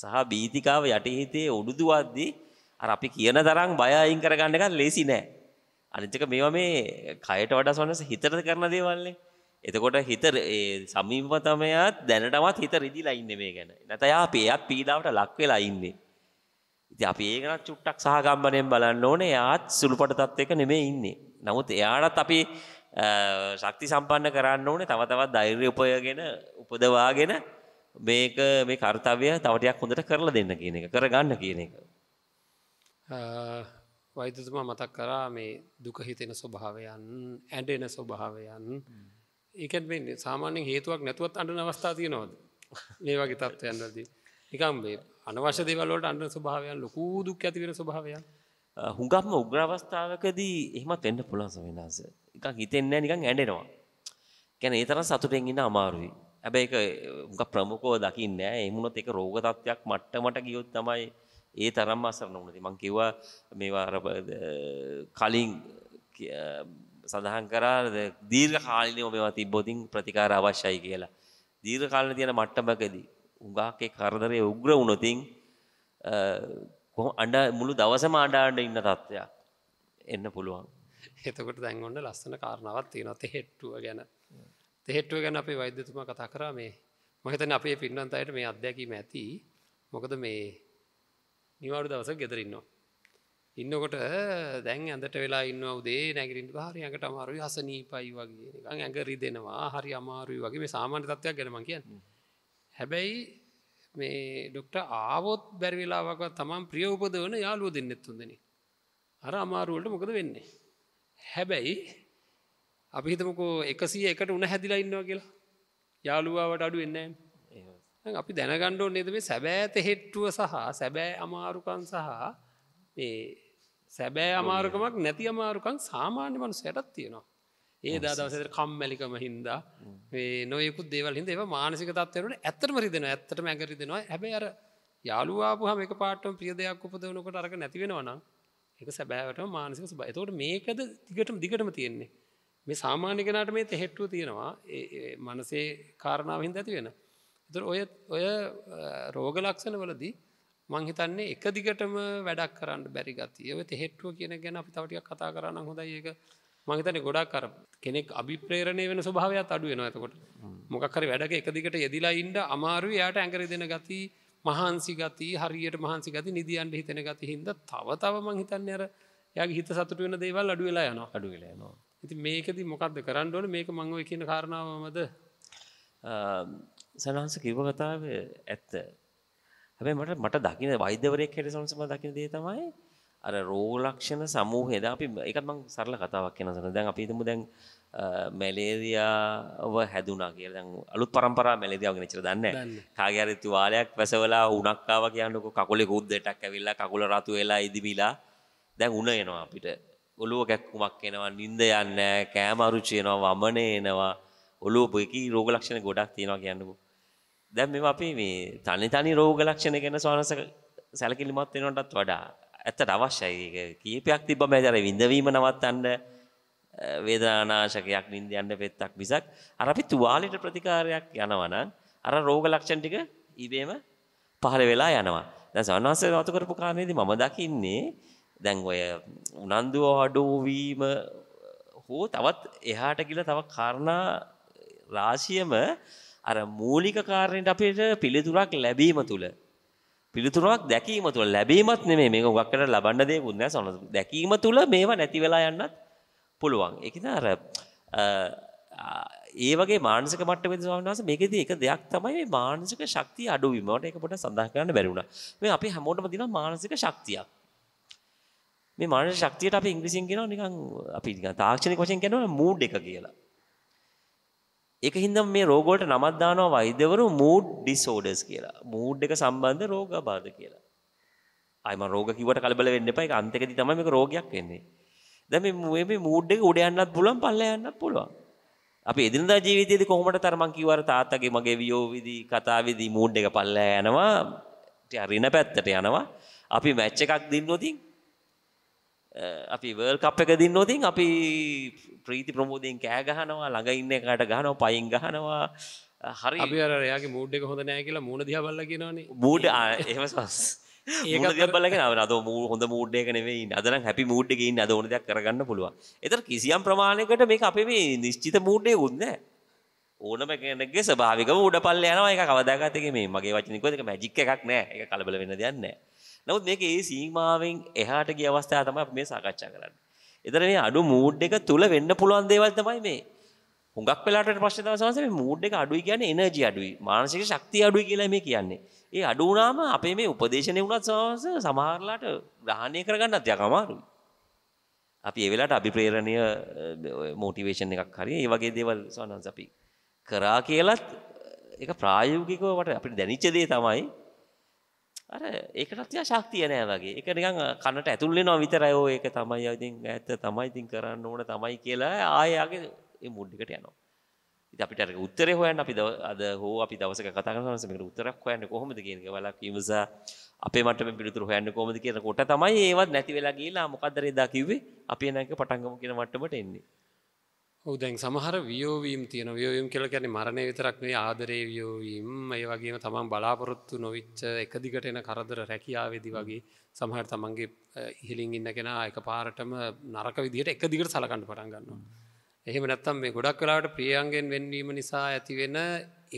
සහ බීතිකාව යටහිතේ ඔඩුදුවද්දී අර අපි කියන තරම් බයයින් කරගන්න එකත් ලෙසි නෑ අනිත් එක මේවා මේ කයට වඩා සොන්නස හිතට කරන දේවල්නේ. එතකොට හිත ඒ සමීපතමයා දැනටමත් හිත රිදිලා ඉන්නේ මේ ගැන. නැත්නම් යා අපි එයත් පීඩාවට ලක් වෙලා ඉන්නේ. ඉතින් අපි ඒක නත් චුට්ටක් සහගම්බණයෙන් බලන්න ඕනේ. එයාත් සුළුපට තත්වයක නෙමෙයි ඉන්නේ. නමුත් එයාටත් අපි ශක්ති සම්පන්න කරන්න ඕනේ. තව තවත් ධෛර්යය උපයගෙන උපදවාගෙන මේක මේ කාර්යය තව ටිකක් හොඳට කරලා දෙන්න කියන එක. කරගන්න කියන එක. වෛදතුමා මතක් කරා මේ දුකහිතෙන ස්වභාවයන් ඇඩෙන ස්වභාවයන් ඒකත් මේ සාමාන්‍යෙන් හේතුවක් නැතුවත් අඩු අවස්ථා තියනවද මේ වගේ තත්ත්වයන්ලදී නිකම්බේ අනවශ්‍ය දෙවලට අන්න ස්වභාවයන් ලොකූ දුක් ඇතිවෙන ස්වභාවයන් හුඟක්ම උග්‍රවස්ථාවකදී එහෙමත් එන්න පුළන්ස වෙනස එකක් හිතෙන්නේ නිකං ඇඩෙනවා ගැන ඒතර සතුටෙන් ඉන්න අමාරුයි හැබැයි එක හුඟ ප්‍රමුකෝ දකින්න එමුණොත් එක රෝග තත්ත්වයක් මට්ටමට ගියොත් තමයි ඒ තරම් අසරණ වුණද මං කිව්වා මේවා අර කලින් සඳහන් කරා දීර්ඝ කාලිනව මේවා තිබ්බොතින් ප්‍රතිකාර අවශ්‍යයි කියලා. දීර්ඝ කාලන තියෙන මට්ටමකදී උඟාකේ කරදරේ උග්‍ර වුණොතින් කොහොම අඬ මුළු දවසම අඬ අඬ ඉන්න තත්ත්වයක් එන්න පුළුවන්. එතකොට දැන් ඔන්න ලස්සන කාරණාවක් තියෙනවා තෙහෙට්ටුව ගැන. තෙහෙට්ටුව ගැන අපේ වෛද්‍යතුමා කතා කරා මේ මම හිතන්නේ අපේ පින්නන්තයට මේ අත්දැකීම ඇති. මොකද මේ නිවාඩු දවසක් ගෙදරන්නවා. ඉන්නකොට දැන් ඇඳට වෙලා ඉන්න උදේ නැගරින් හරියකට අමාරුයි හසනී පයි වගේ ඇඟරි දෙනවා හරි අමාරුයි වගේ මේ සාමාන්‍ය තත්වයක් ගැනම කියන්න. හැබැයි මේ ඩොක්ට ආවොත් බැරිවෙලාවක් තමන් ප්‍රියෝපද වන යාලුව දෙන්නෙත්තුන්දෙන. අර අමාරුවලට මොකද වෙන්නේ. හැබැයි අපි හිතමකෝ එකසිය එකට උන හැදිලා ඉන්නවා කියලා යාළුවාවට අඩු වෙන්න අපි දැනගණ්ඩෝ නේද මේ සැබෑත හෙට්ටුව සහ සැබෑ අමාරුකන් සහ සැබෑ අමාරුකමක් නැති අමාරුකන් සාමාන්‍ය මනු සැටත් තියෙනවා. ඒ දාදවසට කම්මැලිකම හින්දා නොයකු දෙවල් හිද ඒ මානසික තත්වරට ඇත්තමරි දෙෙන ඇත්තට මැකරි දෙෙනවා ඇබැ අර යාලුවාපුහම එක පාටම ප්‍රිය දෙයක් උපදවනකට අරක නැතිවෙනවනම් එක සැබෑවට මානසික සබ තවට මේකද දිගටම දිගටම තියෙන්නේ. මේ සාමාන්‍යකනට මේ තෙහෙට්ටුව තියෙනවා මනසේ කාරණාවහින්ද ඇති වෙනවා. දර ඔය ඔය රෝග ලක්ෂණ වලදී මංහිතන්නේ එක දිගටම වැඩක් කරන්න බැරි ගතිය ඔය තෙහෙට්ටුව කියන ගැන අපි තවටිය කතා කරන්න හොඳ ඒක මහිතන ගොඩක් කර කෙනෙක් අභිප්‍රේරණය වෙන ස්භාවයක් අඩුව වෙන ඇතකොට මොකක්කර වැඩක එක දිගට යෙදිලා ඉන්ඩ අමාරු යායට ඇඟර දෙන ගති මහන්සි ගති හරියට මහන්සි ගති නිදියන්ට හිතෙන ගති හින්ද තව තව මංහිතන්න අර යගේ හිත සතුට වෙන දේවල් අඩුවෙලා යන අඩුවෙලා නවා ඉති මේකද මොකක්ද කරන්න ඕන මේක මංව කියන කාරණාවමද සනහන්ස කිව්ව කතාව ඇත්ත හැබැයි මට මට දකින්න වෛද්‍යවරයෙක් හැටියට සනහන්ස මම දකින්න දේ තමයි අර රෝග ලක්ෂණ සමූහය දැන් අපි ඒකත් මම සරල කතාවක් කියනවා සනහන්ස දැන් අපි හිතමු දැන් මැලේරියාව හැදුනා කියලා දැන් අලුත් પરම්පරාව මැලේරියාව ගැන ඉතර දන්නේ නැහැ කාගේ හරි තුවාලයක් වැසවලා උණක් ආවා කියනකො කකුලේ කුද්දටක් ඇවිල්ලා කකුල රතු වෙලා ඉදිමිලා දැන් උණ එනවා අපිට ඔලුව කැක්කුමක් එනවා නිින්ද යන්නේ නැහැ කෑම අරුචි එනවා වමනේ එනවා ඔලුව එකී රෝග ලක්ෂණ ගොඩක් තියෙනවා කියන්නකෝ දැන් මේ අපි මේ තනි තනි රෝග ලක්ෂණ ගැන සවනස සැලකිලිමත් වෙනවටත් වඩා ඇත්තට අවශ්‍යයි ඒක කීපයක් තිබ්බම ඇතර විඳවීම නවත්තන්න වේදනානාශකයක් නිින්ද යන්න පෙත්තක් මිසක් අර අපි තුවාලෙට ප්‍රතිකාරයක් යනවනම් අර රෝග ලක්ෂණ ටික ඉබේම පහළ වෙලා යනවා. දැන් සවනස වතු කරපු කාරණේදී මම දකින්නේ දැන් ඔය උනන්දුව අඩු වීම හෝ තවත් එහාට ගිහලා තව කාරණා රාශියම අර මූලික කාරණයට අපිට පිළිතුරක් ලැබීම තුළ පිළිතුරක් දැකීම තුළ ලැබීමත් නෙමෙයි මේක උගක්කට ලබන්න දෙයක්වත් නෑ සොන දැකීම තුළ මේවා නැති වෙලා යන්නත් පුළුවන් ඒක අර ඒ වගේ මානසික මට්ටමේදී ස්වාමීන් වහන්සේ මේකෙදී එක දෙයක් තමයි මේ මානසික ශක්තිය අඩු වීම. මට ඒක පොඩ්ඩක් සඳහන් කරන්න බැරි වුණා. මේ අපි හැමෝටම දිනන මානසික ශක්තියක්. මේ මානසික ශක්තියට අපි ඉංග්‍රීසියෙන් කියනවා නිකන් අපි නිකන් තාක්ෂණික වශයෙන් කියනවා මූඩ් එක කියලා. ඒක හින්දා මේ රෝග වලට නමක් දානවා වෛද්‍යවරු mood disorders කියලා. mood එක සම්බන්ධ රෝගාබාධ කියලා. ආයි මම රෝග කිව්වට කලබල වෙන්න එපා. ඒක අන්තිකදී තමයි මේක රෝගයක් වෙන්නේ. දැන් මේ මේ mood එක උඩ යන්නත් පුළුවන්, පල්ල යන්නත් පුළුවන්. අපි එදිනදා ජීවිතයේදී කොහොමද තර මං කිව්ව අර තාත්තගේ මගේ වියෝවිදී කතාවේදී mood එක පල්ල යනවා. රින පැත්තට යනවා. අපි මැච් එකක් දින්නොතින් අපි වර්ල් කප් එක දින්නෝතින් අපි ප්‍රීති ප්‍රමෝදයෙන් කෑ ගහනවා ළඟ ඉන්න එකට ගහනවා පයින් ගහනවා හරි අිරයාගේ මූඩ් එක හොඳ නෑ කියලා මූුණ දිහබල්ල කියෙනවන මූඩ් එහමස් ඒ බලගෙන අද මූ හොඳ මූඩ්ඩයක නෙවෙයි අදන හැපි මූඩ්ඩගේන්න අද ඕනදයක් කරගන්න පුළුව එතර කිසියම් ප්‍රමාණයකට මේ අපේ මේ නිශ්චිත මූඩ්ඩය ගුන්න ඕනම කෙනගේ ස්භාවික ූඩ පල්ල යනවා එක කවදාගතක මේ මගේ වචනිකොදක මැජික් එකක් නෑ එක කලබල වෙන දෙයන්නෑ නමුත් මේක ඒ සීමාවෙන් එහාට ගිය අවස්ථාව තමයි අපි මේ සාකච්ඡා කරන්නේ. ඒතර මේ අඩු මූඩ් එක තුල වෙන්න පුළුවන් දේවල් තමයි මේ. හුඟක් වෙලාට ප්‍රශ්න තමයි සමහරවිට මේ මූඩ් එක අඩුයි කියන්නේ එනර්ජි අඩුයි, මානසික ශක්තිය අඩුයි කියලා මේ කියන්නේ. ඒ අඩු වුණාම අපේ මේ උපදේශනේ වුණත් සමහරලාට ග්‍රහණය කරගන්නත් යක් අමාරුයි. අපි ඒ වෙලාවට අභිප්‍රේරණීය මොටිවේෂන් එකක් හරි ඒ වගේ දේවල් සවනන්ස අපි කරා කියලත් ඒක ප්‍රායෝගිකව වට අපිට දැනිච්ච දේ තමයි අර ඒකටත් තියා ශක්තිය නෑ වගේ. ඒක නිකන් කනට ඇතුල් වෙනවා විතරයි. ඕ ඒක තමයි ඉතින් ඇත්ත තමයි ඉතින් කරන්න ඕන තමයි කියලා ආයෙ ආගේ ඒ මුඩ් එකට යනවා. ඉතින් අපිට අර උත්තරේ හොයන්න අපි අද හෝ අපි දවසක කතා කරනවා නම් මේකට උත්තරයක් හොයන්නේ කොහොමද කියන එක බලක් විමසා අපේ මට්ටමේ පිළිතුරු හොයන්නේ කොහොමද කියන කොට තමයි ඒවත් නැති වෙලා ගිහිලා මොකද්ද රේදා කිව්වේ අපි එන එක පටංගමු කියන මට්ටමට එන්නේ ඔහු දැන් සමහර වියෝවීම් තියෙන වියෝවීම් කියල ැන මරණය විතරක් මේ ආදරේ වියෝවීම් ඒ වගේම තමන් බලාපොරොත්තු නොවිච්ච එක දිගට එන කරදර රැකියාවේදි වගේ සමහර තමන්ගේ ඉහිලින් ඉන්න කෙන එක පාරටම නරක විදිට එක දිගට සලකන්න පටන් ගන්නවා. එහෙම නැත්තම් මේ ගොඩක් කලාට ප්‍රියන්ගෙන් වෙන්වීම නිසා ඇතිවෙන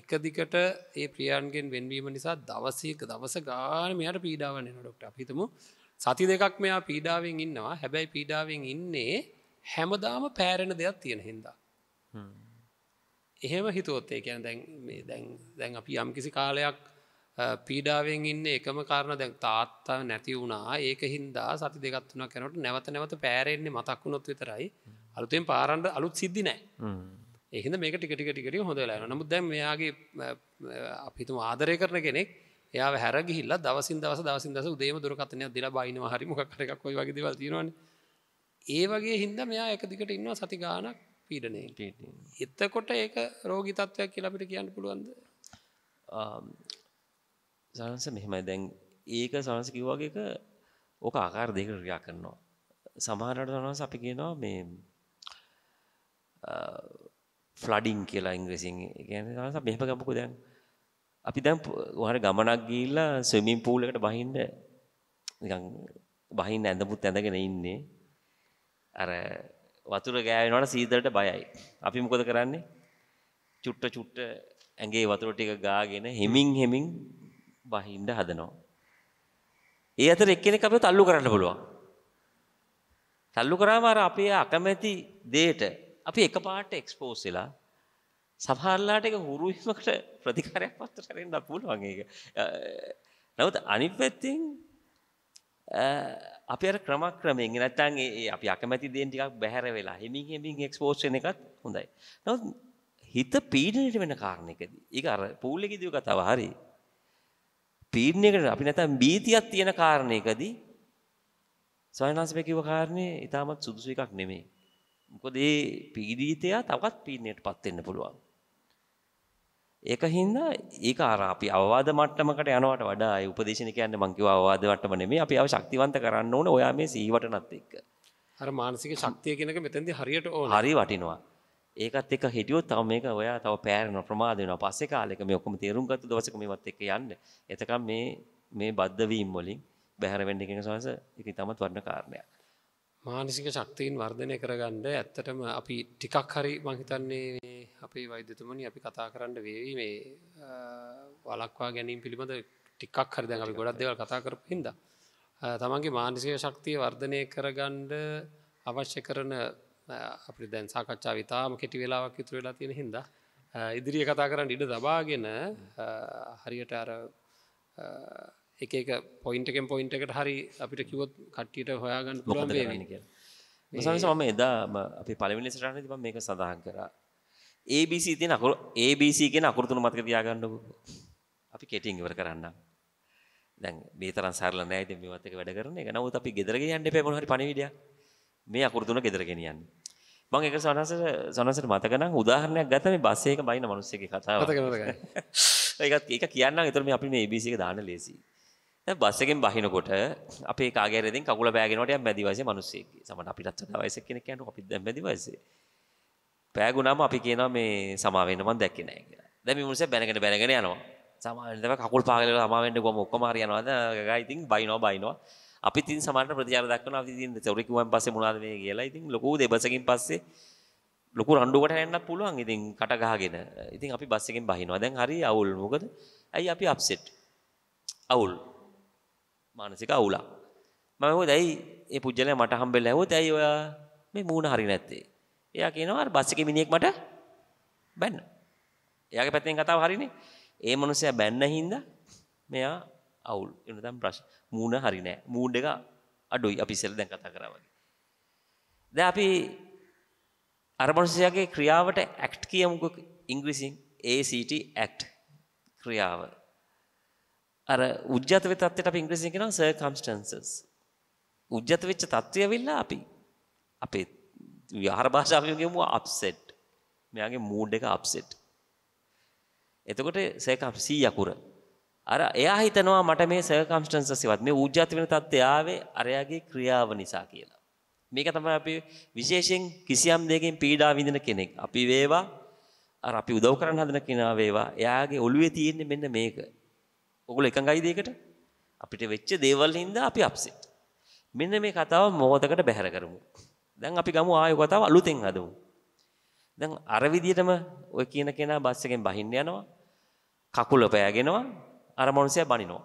එක දිකට ඒ ප්‍රියන්ගෙන් වෙන්වීම නිසා දවසයක දවස ගාන මෙයට පීඩාවන්න නොඩොක්ට අපිතමු සති දෙකක් මෙයා පීඩාවෙන් ඉන්නවා හැබැයි පීඩාවෙන් ඉන්නේ හැමදාම පෑරෙන දෙයක් තියෙන හින්දා එහෙම හිතුවොත් ඒකැන දැන් මේ දැන් දැන් අපි යම් කිසි කාලයක් පීඩාවෙන් ඉන්න එකම කාරණ දැන් තාත්තා නැති වුණා ඒක හින්දා සති දෙගත් වුණ කැනට නැවත නැවත පෑරෙන්නේ මතක් වුණොත් විතරයි අලුතෙන් පාරන්ඩ අලුත් සිද්ධි නෑ එහිද මේක ටිකටිකටිකට හොඳලා නමුත් දැන් මෙයාගේ අපිතුම ආදරය කරන කෙනෙක් එයා හැරගිල්ල දවසින් දවස දවසින් දස උදේම දුරකතනයක් දිලා බයිනවා හරිමකරක් කොයි වගේ දවල් තිීරවන්නේ ඒ වගේ හින්ද මෙයා එක දිකට ඉන්නවා සති ගානක් පීඩනය එත්තකොට ඒක රෝගි තත්ත්වයක් කියලපිට කියන්න පුළුවන්ද සරන්ස මෙහෙමයි දැන් ඒක සරස කිව්වාගේක ඕක ආකාර දෙක ක්‍රියා කරනවා සමහරට සනස අපි කියනවා මේ ෆ්ලඩින් කියලා ඉංග්‍රසින් ගැන සස මෙහම ගමකු දැන් අපි දැම් හර ගමනක් ගිල්ලා ස්වමින් පූලකට බහින්ඩ බහින් ඇඳපුත් ඇඳගෙන ඉන්නේ අර වතුර ගෑවෙනවට සීතලට බයයි. අපි මොකද කරන්නේ? චුට්ට චුට්ට ඇඟේ වතුර ටික ගාගෙන හෙමින් හෙමින් බහින්න හදනවා. ඒ අතර එක්කෙනෙක් අපිව තල්ලු කරන්න පුළුවන්. තල්ලු කරාම අර අපේ අකමැති දෙයට අපි එකපාරට එක්ස්පෝස් වෙලා සමහරලාට ඒක හුරු වීමකට ප්‍රතිකාරයක් පත්‍ර කරන්න පුළුවන් ඒක. නමුත් අනිත් පැත්තෙන් අපි අර ක්‍රමක්‍රමයෙන් නැත්තම් ඒ අපි අකමැති දේන් ටිකක් බැහැර වෙලා හිමින් හිමින් එක්ස්පෝස් වෙන එකත් හොඳයි. නමුත් හිත පීඩණයට වෙන කාරණයකදී ඒක අර පූල් එකේදී කතාව හරි. පීඩණයකට අපි නැත්තම් බීතියක් තියෙන කාරණයකදී සයනස්බේ කිව්ව කාරණේ ඊටමත් සුදුසු එකක් නෙමෙයි. මොකද මේ පීඩිතයා තවත් පීඩණයටපත් වෙන්න පුළුවන්. ඒක හින්දා ඒක අර අපි අවවාද මට්ටමකට යනවට වඩා ඒ උපදේශන කියන්නේ මං කිව්වා අවවාද මට්ටම නෙමෙයි අපි ආව ශක්තිවන්ත කරන්න ඕනේ ඔයා මේ සීවටනත් එක්ක. අර මානසික ශක්තිය කියන එක මෙතෙන්දී හරියට ඕන. හරි වටිනවා. ඒකත් එක්ක හිටියොත් තව මේක ඔයා තව පෑරෙනවා ප්‍රමාද වෙනවා. පස්සේ කාලෙක මේ ඔක්කොම තේරුම් ගත්ත දවසක මේවත් එක්ක යන්න. එතකම් මේ මේ බද්ධ වීම වලින් බැහැර වෙන්න කියන සංස ඒක තමත් වටින කාරණයක්. මානසික ශක්තිීන් වර්ධනය කරගන්න ඇත්තටම අපි ටිකක් හරි මහිතන්නේ අපේ වෛද්‍යතුමනි අපි කතා කරන්න වේවි මේ වලක්වා ගැනීම් පිළිබඳ ටිකක් හරිද අපි ගොඩක් දෙවල් කතා කර හිද. තමන්ගේ මානසික ශක්තිය වර්ධනය කරගණ්ඩ අවශ්‍ය කරන අපි දැන් සාකච්ඡා විතාම කෙටි වෙලාවක් ඉතුර වෙලා තියෙන හිද. ඉදිරිිය කතා කරන්න ඉඩ දබාගෙන හරියට අර එක පොයින්ටකෙන් පොයින්ට එකට හරි අපිට කිවොත් කට්ටියට හොයාගන්න ලොකදගෙන කිය මසම එදා අපි පලමිනි සටන තිබ මේක සඳහන් කර ABC තින අකුර ABC කියෙන අකුරතුන මතක තියාගන්නකු අපි කෙටිං ඉවර කරන්න දැන් බේතරන් සරල නෑද මේමතක වැඩ කරන එක නවත් අපි ගෙදරග යන්න පැමොහරි පණවිඩිය මේ අකුරතුන ගෙදරගෙනියන්න මං එක සනස සනසට මතකන උදාහරණයක් ගත මේ බස්සයක බයින මනුස්සක කතාව ඒත් ඒක කියන්න එතරම අපි මේ බිසික දාන ලේසිී දැන් බස් එකෙන් බහිනකොට අපේ කාගෑරේදී කකුල පෑගෙනකොට යක් මැදි වයසේ මිනිස්සෙක්. සමහර අපිටත් වඩා වයසක කෙනෙක් යනවා අපිත් දැන් මැදි වයසේ. පෑගුණාම අපි කියනවා මේ සමා වෙන්න මම දැක්කේ නැහැ කියලා. දැන් මේ මිනිස්සු බැනගෙන බැනගෙන යනවා. සමාවෙන් තමයි කකුල් පාගලවල සමාවෙන්න ගොම ඔක්කොම හරි යනවාද ගා ඉතින් බයිනවා බයිනවා අපි ඉතින් සමානට ප්‍රතිචාර දක්වනවා අපි ඉතින් තොරි කිව්වන් පස්සේ මොනවද මේ කියලා ඉතින් ලොකු දෙබසකින් පස්සේ ලොකු රණ්ඩුවකට හැරෙන්නත් පුළුවන් ඉතින් කට ගහගෙන ඉතින් අපි බස් එකෙන් බහිනවා දැන් හරි අවුල් මොකද ඇයි අපි අප්සෙට් අවුල් මානසික අවුලක්. මම හොද ඇයි ඒ පුජ්‍යලයා මට හම්බෙලා ඇහුවොත් ඇයි ඔයා මේ මූණ හරි නැත්තේ? එයා කියනවා අර බස් එකේ මිනිහෙක් මට බැන්න. එයාගේ පැත්තෙන් කතාව හරිනේ. ඒ මනුස්සයා බැන්න හින්දා මෙයා අවුල්. එන්න දැන් ප්‍රශ්න. මූණ හරි නෑ. මූඩ් එක අඩුයි. අපි ඉස්සෙල්ලා දැන් කතා කරා වගේ. දැන් අපි අර මනුස්සයාගේ ක්‍රියාවට ඇක්ට් කියමුකෝ ඉංග්‍රීසියෙන් ACT ඇක්ට් ක්‍රියාව. අර උජ්ජත වෙ තත්ත්වයට අපි ඉංග්‍රීසියෙන් කියනවා circumstances. උජ්ජත වෙච්ච තත්ත්වය ඇවිල්ලා අපි අපේ විහාර භාෂාවෙන් කියමු upset. මෙයාගේ mood එක upset. එතකොට circum C අකුර. අර එයා හිතනවා මට මේ circumstances ඉවත් මේ උජ්ජත වෙන තත්ත්වය ආවේ අරයාගේ ක්‍රියාව නිසා කියලා. මේක තමයි අපි විශේෂයෙන් කිසියම් දෙයකින් පීඩා විඳින කෙනෙක්. අපි වේවා අර අපි උදව් කරන්න හදන කෙනා වේවා එයාගේ ඔළුවේ තියෙන්නේ මෙන්න මේක. ඔගොල්ලෝ එකඟයි දෙයකට? අපිට වෙච්ච දේවල් හින්දා අපි අප්සෙට්. මෙන්න මේ කතාව මොහොතකට බැහැර කරමු. දැන් අපි ගමු ආයෙ කතාව අලුතෙන් හදමු. දැන් අර විදියටම ඔය කියන කෙනා බස් එකෙන් බහින්න යනවා. කකුල පෑගෙනවා. අර මොනසයා බනිනවා.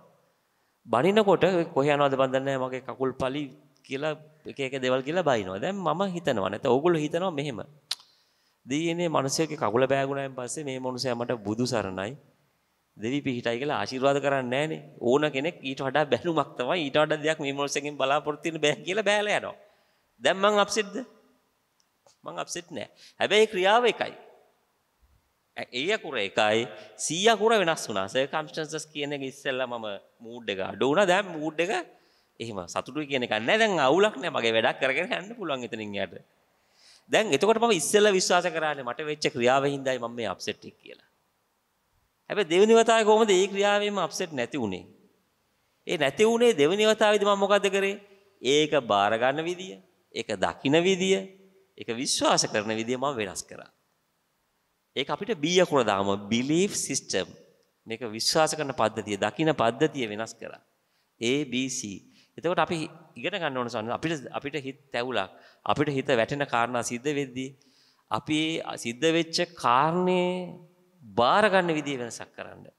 බනිනකොට කොහේ යනවද මන් දන්නේ මගේ කකුල් පලි කියලා එක එක දේවල් කියලා බනිනවා. දැන් මම හිතනවා නැත්නම් ඕගොල්ලෝ හිතනවා මෙහෙම. දීයේනේ මිනිස්සෙක්ගේ කකුල බෑගුණායින් පස්සේ මේ මිනිස්සයා මට බුදු සරණයි දෙවි පිහිටයි කියලා ආශිර්වාද කරන්නේ නැහනේ. ඕන කෙනෙක් ඊට වඩා බැනුමක් තමයි ඊට වඩා දෙයක් මේ මොල්සෙකින් බලාපොරොත්තු වෙන්න බෑ කියලා බෑලා යනවා. දැන් මං අප්සෙට්ද? මං අප්සෙට් නෑ. හැබැයි ක්‍රියාව එකයි. ඒ අකුර එකයි 100 අකුර වෙනස් වුණා. සර්කම්ස්ටන්සස් කියන එක ඉස්සෙල්ලා මම මූඩ් එක අඩු වුණා. දැන් මූඩ් එක එහෙම සතුටුයි කියන එක නෑ. දැන් අවුලක් නෑ. මගේ වැඩක් කරගෙන යන්න පුළුවන් එතනින් යට. දැන් එතකොට මම ඉස්සෙල්ලා විශ්වාස කරානේ මට වෙච්ච ක්‍රියාවෙන් හින්දායි මම මේ අප්සෙට් එක කියලා. හැබැයි දෙවෙනි වතාවේ කොහොමද ඒ ක්‍රියාවෙම අප්සෙට් නැති වුනේ? ඒ නැති වුනේ දෙවෙනි වතාවේදී මම මොකද කරේ? ඒක බාර ගන්න විදිය, ඒක දකින විදිය, ඒක විශ්වාස කරන විදිය මම වෙනස් කරා. ඒක අපිට B අකුර දාම belief system. මේක විශ්වාස කරන පද්ධතිය, දකින පද්ධතිය වෙනස් කරා. A B C. එතකොට අපි ඉගෙන ගන්න ඕන සන්න අපිට අපිට හිත තැවුලක් අපිට හිත වැටෙන කාරණා සිද්ධ වෙද්දී අපි සිද්ධ වෙච්ච කාරණේ බාරගන්න විදිහ වෙනසක් කරන්න.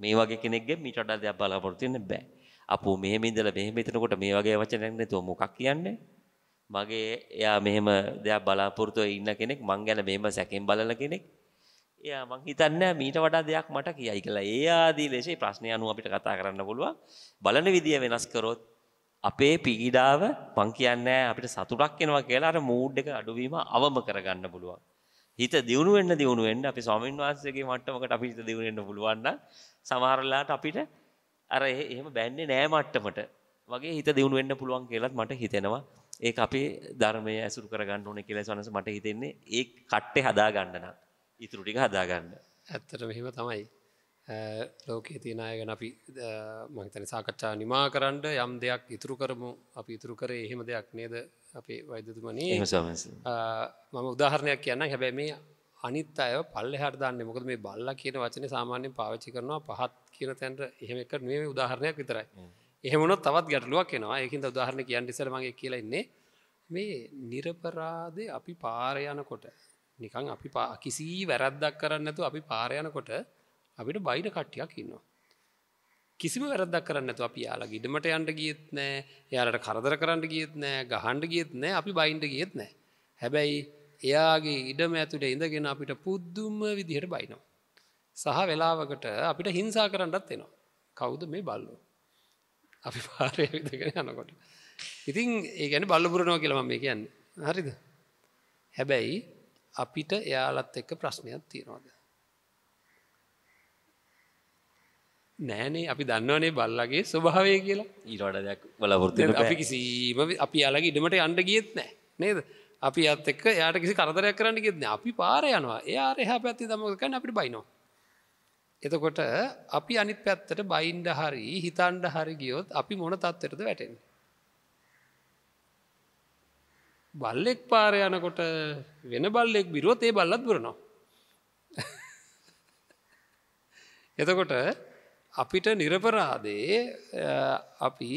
මේ වගේ කෙනෙක්ගේ මීට වඩා දෙයක් බලාපොරොත්තු වෙන්න බෑ. අපෝ මෙහෙම ඉඳලා මෙහෙම හිතනකොට මේ වගේ වචනයක් නැතුව මොකක් කියන්නේ? මගේ එයා මෙහෙම දෙයක් බලාපොරොත්තුව ඉන්න කෙනෙක් මං ගැන මෙහෙම සැකෙන් බලන කෙනෙක්. එයා මං හිතන්නේ මීට වඩා දෙයක් මට කියයි කියලා. ඒ ආදී ලෙස ප්‍රශ්නය අනුව අපිට කතා කරන්න පුළුවන්. බලන විදිය වෙනස් කරොත් අපේ පීඩාව මං කියන්නේ අපිට සතුටක් එනවා කියලා අර මූඩ් එක අඩුවීම අවම කරගන්න පුළුවන්. හිත දියුණු වෙන්න දියුණු වෙන්න අපි ස්වාමීන් වහන්සේගේ මට්ටමකට අපි හිත දියුණු වෙන්න පුළුවන් නම් සමහර වෙලාවට අපිට අර එහෙම බැන්නේ නෑ මට්ටමට වගේ හිත දියුණු වෙන්න පුළුවන් කියලාත් මට හිතෙනවා. ඒක අපේ ධර්මය ඇසුරු කරගන්න ඕනේ කියලා සනස මට හිතෙන්නේ ඒ කට්ටේ හදා ගන්න නම් ඊටු ටික හදා ගන්න. ඇත්තටම එහෙම තමයි. ලෝකයේ තියනය ගැන අපි මහිතන සාකච්ඡා නිමා කරන්න යම් දෙයක් ඉතුරු කරමු අපි ඉතුරු කරේ එහෙම දෙයක් නේද අපේ වෛදතුමනී මම උදාහරණයක් කියන්න හැබැ මේ අනිත් අය පල්ල හරදාන්න මොකද මේ බල්ල කියන වචන සාමාන්‍යෙන් පාවිච්චි කරනවා පහත් කියන තැන්ට එහෙමක මේ උදාහරණයක් විතරයි එහෙමන තවත් ගැටලුවක් එනවා එකින්ද උදාහරණ කියන්න ඉසරමගේ කියලන්නේ මේ නිරපරාදය අපි පාරයනකොට නිකං අපි කිසි වැරද්දක් කරන්නතු අපි පාරයනකොට අපිට බයිර කට්ටියක් ඉන්නවා. කිසිම වැරදක් කරන්නතු අප යාලා ඉඩමට යන්ට ගියත් නෑ යාලට කරදර කරන්න ගියත් නෑ ගහන්ඩ ගියත් නෑ අපි බයින්ඩ ගියත් නෑ. හැබැයි එයාගේ ඉඩම ඇතුට ඉඳගෙන අපිට පුද්දුම විදිහට බයිනවා. සහ වෙලාවකට අපිට හිංසා කරන්නත් එනවා. කවුද මේ බල්ලෝ. අපි පාරය විදගෙන යනකොට. ඉතින් ඒගැන බල්ලපුරනෝ කියලම මේ කියන්න හරිද. හැබැයි අපිට එයාලත් එක්ක ප්‍රශ්නයක් තියෙනවාද. නෑනේ අපි දන්නවනේ බල්ලගේ ස්වභාවය කියලා ඊට දෙයක් බලපොරත් අපි කිසිීම අපි අලගේ ඉඩමට අන්ඩ ගියත් නෑ නේද අපි අත් එක්ක යායට කිසි කරදරයක් කරන්න ගෙත්න අපි පාර යනවා එයා එහ පැත්ති දමකන අපිට බයිනවා. එතකොට අපි අනිත් පැත්තට බයින්ඩ හරි හිතන්ඩ හරි ගියොත් අපි මොන තත්වරද වැටෙන්. බල්ලෙක් පාර යනකොට වෙන බල්ලෙක් බිරුවොත් ඒ බල්ලත් බරනවා. එතකොට අපිට නිරපරාදේ අපි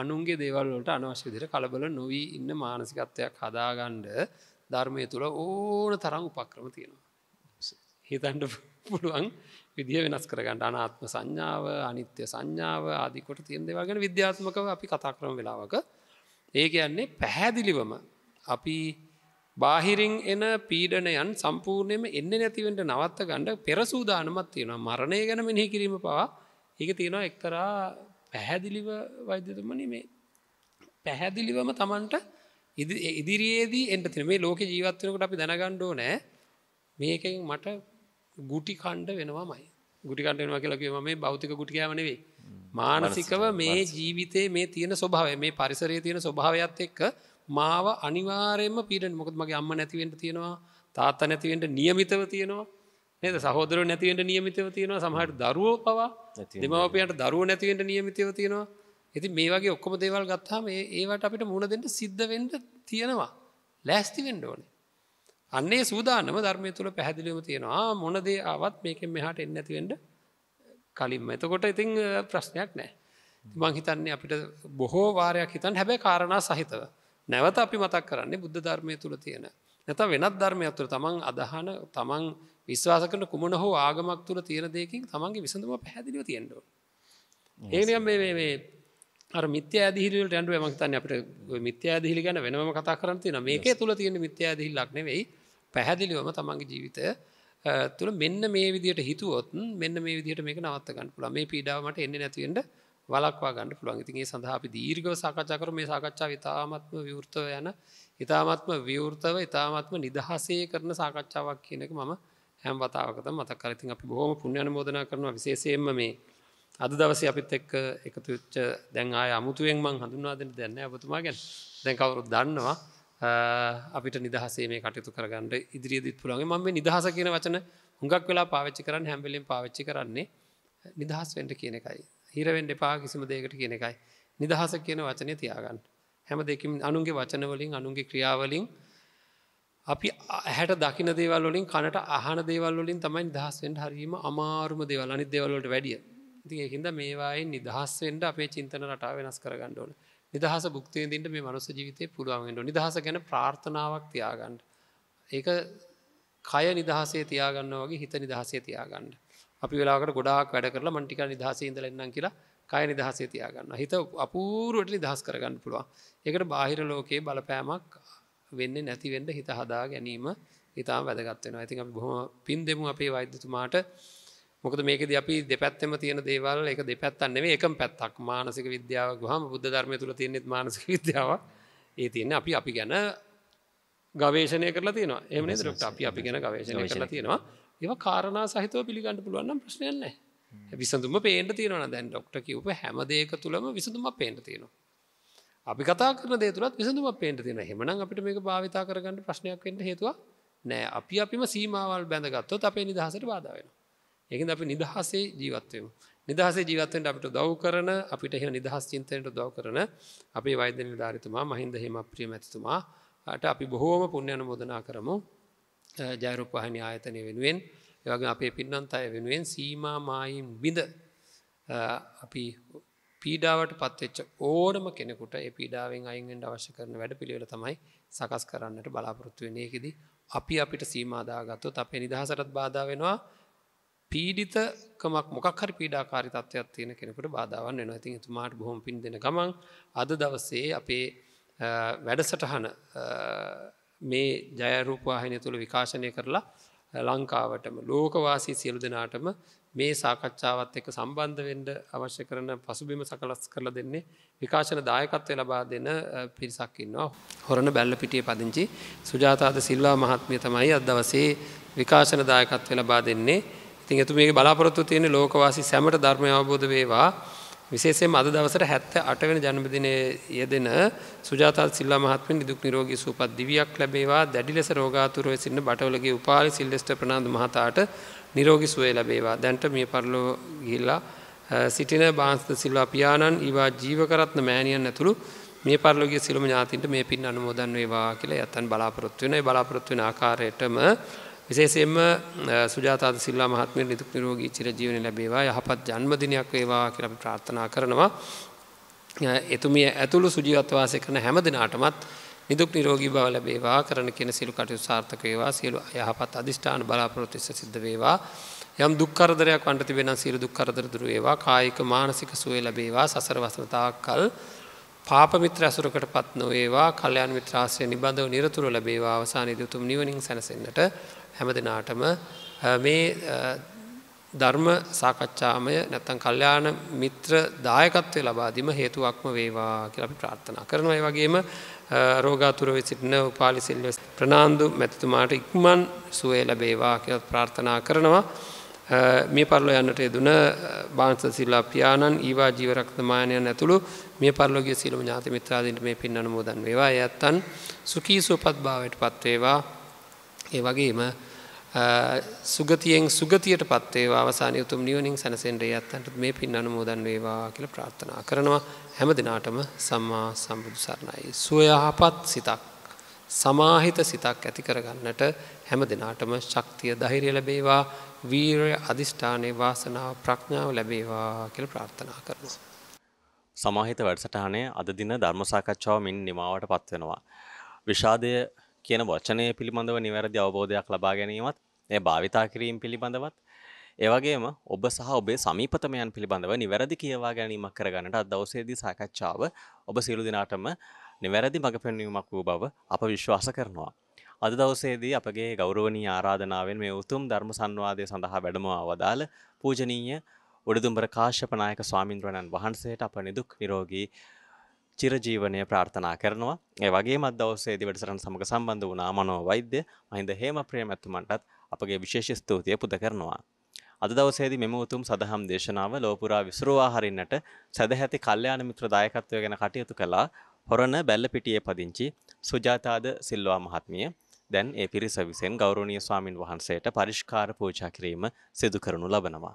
අනුන්ගේ දේවල්ලට අනවශ්‍ය දිර කලබල නොවී ඉන්න මානසිකත්වයක් හදාගණ්ඩ ධර්මය තුළ ඕන තරම් උපක්‍රම තියෙනවා. හිතන්ට පුළුවන් විදිහ වෙනස් කරගන්න අනාත්ම සංඥාව අනිත්‍ය සංඥාව ආදිකොට තියෙන් දෙවාගෙන විද්‍යාත්මකව අපි කතා කරම වෙලාවක ඒ කියන්නේ පැහැදිලිවම අපි බාහිරින් එන පීඩනයන් සම්පූර්ණයම එන්න නැතිවට නවත්ත ගණඩ පෙරසූදානමත් තියෙනවා මරණය ගැන මෙහි කිරීම පවා ඒක තියෙනවා එක්තරා පැහැදිලිව වෛද්‍යතුම නෙමේ පැහැදිලිවම තමන්ට ඉදිරියේදී එට තින මේ ලෝක ජීවත්වනකට අපි දැනගණ්ඩෝ නෑ මේකෙන් මට ගුටි කණ්ඩ වෙනවා මයි ගුටිකන්ට වෙනවා කියලකිව මේ බෞතික ගුටිකෑමනවේ මානසිකව මේ ජීවිතයේ මේ තියෙන ස්වභාවය මේ පරිසරය තියෙන ස්වභාවයක්ත් එක්ක මාව අනිවාරයම පීට මොකත් මගේ අම්ම නැතිවෙන්ට තියෙනවා තාත්ත නැතිවෙන්ට නියමිතව තියෙනවා නද සහෝදර නැතිවට නියමිතව තියෙනවා සමහට දරුවෝ පවා දෙමවපියට දරුව නැතිවට නියමිතව තියෙනවා ඇති මේ වගේ ඔක්කොම දේවල් ගත්හම ඒවට අපිට මුණදෙන්ට සිද්ධවෙන්ට තියෙනවා ලෑස්ති වෙන්ඩ ඕනේ අන්නේ සූදානම ධර්මය තුළ පැහැදිලිම තියෙනවා මොනදේ ආවත් මේකෙන් මෙහට එන්න ඇතිවෙන්ට කලින්ම එතකොට ඉතිං ප්‍රශ්නයක් නෑ මං හිතන්නේ අපිට බොහෝ වාරයක් හිතන් හැබැ කාරණා සහිතව නැවත අපි මතක් කරන්නේ බුද්ධ ධර්මය තුළ තියෙන නැත වෙනත් ධර්මය තුළ තමන් අදහන තමන් විශ්වාස කරන කුමන හෝ ආගමක් තුළ තියෙන දෙකින් තමන්ගේ විසඳම පැදිලිව තියෙන්ඩ ඒනම් මේ අර මිත්‍ය දිහිලට ඇන්ඩුව මක්තන්න අපට මිත්‍ය දිහිලි ගැන වෙනම කතා කරන්න තින මේක තුළ තියෙන මිත්‍ය දිහිල් ලක්නෙවෙයි පැහැදිලිවම තමන්ගේ ජීවිතය තුළ මෙන්න මේ විදියට හිතුවොත් මෙන්න මේ විදිට මේක නවත්ත ගන්න පුළ මේ පීඩාවට එන්න නැතිවෙන්ට වලක්වා ගන්න පුළන් ඉතින්ගේ සඳහපි දීර්ගව සාකච්ඡාකර මේ සාකච්ඡා ඉතාමත්ම විවෘතව යන ඉතාමත්ම විවෘතව ඉතාමත්ම නිදහසේ කරන සාකච්ඡාවක් කියනක මම හැම් වතාවකත මතක් කරතින් අපි බොහොම පුුණ්‍යන මෝදනා කරනවා විශේෂයෙන්ම මේ අද දවස අපිත් එක්ක එකතුච්ච දැන් ආය අමුතුුවෙන් මං හඳුන්වා දෙන දැන්න ඇබතුමා ගැන දැන් කවුරු දන්නවා අපිට නිදහසේ මේ කටයුතු කරගන්නට ඉදිරිදිත් පුළන්ගේ මම නිදහස කියන වචන හුඟක් වෙලා පාවිච්චි කරන්න හැම්බෙලින් පාවිච්චි කරන්නේ නිදහස් වෙන්ට කියන එකයි හිරවෙන්ඩ පා කිසිම දෙකට කියන එකයි නිදහස කියන වචනය තියාගන්න හැම දෙකින් අනුන්ගේ වචනවලින් අනුන්ගේ ක්‍රියාවලින් අපි හැට දකින දේවල්ලින් කනට අහන දේවල්ලින් තමයි දහස්සෙන්ට හරීම අමාරුම දෙවල් අනි දෙවල්ලට වැඩිය තිකින්ද මේවායි නිදහස්සෙන්ට අපේ චින්තන රටා වෙනස් කරගන්නඩඕන නිදහස භුක්තියදින්ට මේ මනුස ජීවිතය පුළුවන්ෙන්ට නිදහස ගැන ප්‍රාර්ථනාවක් තියාගන්න ඒක කය නිදහසේ තියාගන්න වගේ හිත නිදහසේ තියාගන්න අපි වෙලාකට ගොඩාක් වැඩ කරලා මටික නිදහසේ ඉඳල එන්නම් කියලා කය නිදහසේ තියාගන්න හිත අපූරුවට නිදහස් කරගන්න පුළුවන් ඒකට බාහිර ලෝකයේ බලපෑමක් වෙන්න නැතිවෙන්ඩ හිත හදා ගැනීම ඉතා වැදගත්වෙන ඇති අපි බොහම පින් දෙමු අපේ වෛද්‍යතුමාට මොකද මේකද අපි දෙපැත්තම තියෙන දේවල් එක දෙපැත්තන්නේ එක පැත්තක් මානසික විද්‍යාව ගහම බුද්ධ ධර්මය තුළ තියනෙත් මානසික විද්‍යාව ඒ තියන්න අපි අපි ගැන ගවේශණය කරලා තියෙනවා එම දරට අපි අපි ගැන ගවේශණය කරලා තියෙනවා ඒව කාරණා සහිතව පිළිගන්නට පුළුවන් ප්‍රශ්නයන්නේ විසඳුම පේට තියෙනවා දැන් ඩොක්ට කිව්ප හැමදේක තුළම විසඳුම පේට තියෙනවා අපි කතා කරන දේතුරත් විසඳුම පේට තියෙන හෙමනම් අපිට මේක භාවිතා කරගන්න ප්‍රශ්නයක් වෙන්ට හේතුව නෑ අපි අපිම සීමාවල් බැඳගත්තොත් අපේ නිදහසට බාධාවෙන. ඒකද අපි නිදහසේ ජීවත්වයම. නිදහසේ ජීවත්තෙන්ට අපිට දව් කරන අපිට එහෙ නිදහස් චින්තයට දව් කරන අපේ වෛද්‍ය නිධාරිතුමා මහින්ද හෙම ප්‍රිය මැතිතුමා අට අපි බොහෝම පුුණ්‍යන මොදනා කරමු ජයරුපහනි ආයතනය වෙනුවෙන් ඒවගේ අපේ පින්නන්තය වෙනුවෙන් සීමා මායිම් බිඳ අපි පීඩාවට පත්වෙච්ච ඕනම කෙනෙකුට ඒ පීඩාවෙන් අයිෙන් අවශ්‍ය කරන වැඩ පිළිවෙල තමයි සකස් කරන්නට බලාපොරොත්තුවෙන ඒකෙද අපි අපිට සීමමාදාගත්තොත් අපේ නිදහසටත් බාධ වෙනවා පීඩිතකමක් මොකක් හරි පීඩාකාරි තත්වයක් තියෙන කෙනෙකුට බාධාවන් වෙන ඉතින් තුමාට බොහොම පින් දෙෙන ගමන් අද දවසේ අපේ වැඩසටහන මේ ජයරූපවාහිනය තුළ විකාශනය කරලා ලංකාවටම ලෝකවාසී සියලු දෙනාටම මේ සාකච්ඡාවත් එක සම්බන්ධ වෙන්ඩ අවශ්‍ය කරන පසුබිම සකලස් කරල දෙන්නේ විකාශන දායකත්වය ලබා දෙන පිරිසක්කින්නවා හොරණ බැල්ල පිටිය පදිංචි සුජාතාද සිල්වා මහත්මය තමයි අදවසේ විකාශන දායකත්වය ලබා දෙන්නේ ඉතින් එතු මේ බලාපොරොත්තු තියෙන ලෝකවාසි සැමට ධර්මය අවබෝධ වේවා විශේෂයෙන් අද දවසට හැත්ත අටවෙන ජන්මදිනය යෙදෙන සුජාතා සිල්ලා මහත්මෙන් නිදුක් නිරෝගී සූපත් දිවියක් ලැබේවා දැඩි ලෙස රෝගාතුරව සිටින බටවලගේ උපාලි සිල්ලෙස්ට ප්‍රනාන්දු මහතාට නිරෝගි සුවය ලැබේවා දැන්ට මිය පරලෝ ගිල්ලා සිටින බාංස්ත සිල්වා පියාණන් ඒවා ජීවකරත්න මෑණියන් ඇතුළු මේ පරලෝගගේ සිලම ඥාතින්ට මේ පින් අනුමෝදන් වේවා කියලා ඇතන් බලාපොරොත්තුවන බලාපොරොත්තුවන ආකාරයටම විශේෂයෙන්ම සුජාතාද සිල්ලා මහත්මය නිදුක් නිරෝගී චිරජීවනය ලැබේවා යහපත් ජන්මදිනයක් වේවා කියලා අපි ප්‍රාර්ථනා කරනවා එතුමිය ඇතුළු සුජීවත්වාසය කරන හැම දිනාටමත් නිදුක් නිරෝගී බව ලැබේවා කරන කෙන සිලු කටයු සාර්ථක වේවා සියලු යහපත් අධිෂ්ඨාන බලාපොරොත්තුස සිද්ධ වේවා යම් දුක් කරදරයක් වන්ට තිබෙන සියලු දුක් කරදර දුර වේවා කායික මානසික සුවය ලැබේවා සසර වසන තාක්කල් පාප මිත්‍ර අසුරකට පත් නොවේවා කල්යාණ මිත්‍ර ආශ්‍රය නිබඳව නිරතුරු ලැබේවා අවසානයේදී උතුම් නිවනින් සැනසෙන්නට හැමදෙනාටම මේ ධර්ම සාකච්ඡාමය නැත්තම් කල්යාණ මිත්‍ර දායකත්වය ලබා දීම හේතුවක්ම වේවා කියලා අපි ප්‍රාර්ථනා කරනවා. ඒ වගේම Eh, රෝගාතුරව සිටින උපාලිසිල්ල ප්‍රනාාන්දු මැතිතුමාට ඉක්මන් සුවේ ලැබේවා කියත් ප්‍රාර්ථනා කරනවා. Eh, මේ පරලො යන්නට යදුන eh, බාන්ස සිල්ලා පියාණන් ඒවා ජීවරක්තමානයන් ඇතුළු මේ පරලොග සිලු ඥාති මිත්‍රාදීට මේ පින් අනුමෝදන් වේවා ඇත්තන් සුකී සුපත් භාවයට පත්වේවා ඒ වගේම සුගතියෙන් සුගතියට පත්වේ අවසාන යුතුම් නියෝනිින් සැනසෙන්ඩේ ඇත්තන්ට මේ පින් අනුමෝදන් වේවා කියල ප්‍රාර්ථනා කරනවා හැම දෙනාටම සම්මා සම්බුදු සරණයි. සුවයහපත් සිතක් සමාහිත සිතක් ඇති කරගන්නට හැම දෙනාටම ශක්තිය දහිරය ලැබේවා වීරය අධිෂ්ඨානය වාසනාව ප්‍රඥාව ලැබේවා කියල ප්‍රාර්ථනා කරනවා. සමාහිත වැඩසටහනය අද දින ධර්මසාකච්ඡාව මින් නිමාවට පත්වෙනවා. විෂාදය කියන වචනය පිළිබඳව නිවැරදි අවබෝධයක් ලබා ගැනීමත් එය භාවිතා කිරීම පිළිබඳවත් ඒවගේම ඔබ සහ ඔබේ සමීපතමයන් පිළිබඳව නිවැරදි කියවා ගැනීමක් කරගන්නට අත් දවසේදී සාකච්ඡාව ඔබ සියලු දිනාටම නිවැරදි මඟ පෙන්වීමක් වූ බව අප විශ්වාස කරනවා. අද දවසේදී අපගේ ගෞරවනී ආරාධනාවෙන් මේ උතුම් ධර්ම සංවාදය සඳහා වැඩමවා වදාළ පූජනීය උඩදුම්බර කාශ්‍යපනායක ස්වාමින්ද්‍රණන් වහන්සේට අප නිදුක් නිරෝගී චිරජීවනය ප්‍රාර්ථනා කරනවා. ඒ වගේම අද දවසේදී වැඩසටහන සමග සම්බන්ධ වුණා මනෝ වෛද්‍ය මහින්ද හේමප්‍රිය මැතිතුමන්ටත් අපගේ විශේෂ ස්තුතිය පුද කරනවා. අද දවසේදී මෙම උතුම් සදහම් දේශනාව ලෝපුරා විසුරුවා හරින්නට සදැහැති කල්යාණ මිත්‍ර දායකත්වය ගැන කටයුතු කළා හොරණ බැල්ලපිටියේ පදිංචි සුජාතාද සිල්වා මහත්මිය දැන් ඒ පිරිස විසින් ගෞරවනීය ස්වාමින් වහන්සේට පරිස්කාර පූජා කිරීම සිදු කරනු ලබනවා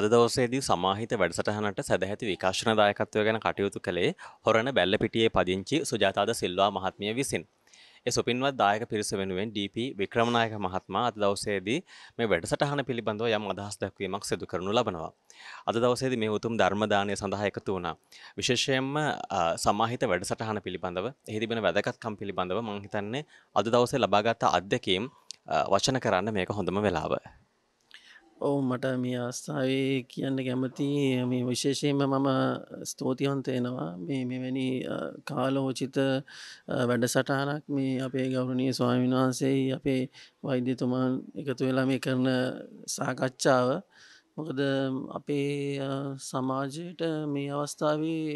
අද දවසේදී සමාහිත වැඩසටහනට සැදැහැති විකාශන දායකත්වය ගැන කටයුතු කළේ හොරණ බැල්ලපිටියේ පදිංචි සුජාතාද සිල්වා මහත්මිය විසින්. ඒ සුපින්වත් දායක පිරිස වෙනුවෙන් DP වික්‍රමනායක මහත්මයා අද දවසේදී මේ වැඩසටහන පිළිබඳව යම් අදහස් දක්වීමක් සිදු කරනු ලබනවා. අද දවසේදී මේ උතුම් ධර්ම දානය සඳහා එකතු වුණා. විශේෂයෙන්ම සමාහිත වැඩසටහන පිළිබඳව එහි තිබෙන වැදගත්කම් පිළිබඳව මම හිතන්නේ අද දවසේ ලබාගත් අත්දැකීම් වචන කරන්න මේක හොඳම වෙලාව. ඔවු මට මේ අවස්ථාවේ කියන්න කැමති මේ විශේෂයෙන්ම මම ස්තෝතියොන්තයෙනවා මේ මෙවැනි කාලෝචිත වැඩසටහනක් මේ අපේ ගෞරණය ස්වාමීන් වහන්සේ අපේ වෛද්‍යතුමාන් එකතු වෙලා මේ කරන සාකච්ඡාව මොකද අපේ සමාජයට මේ අවස්ථාවේ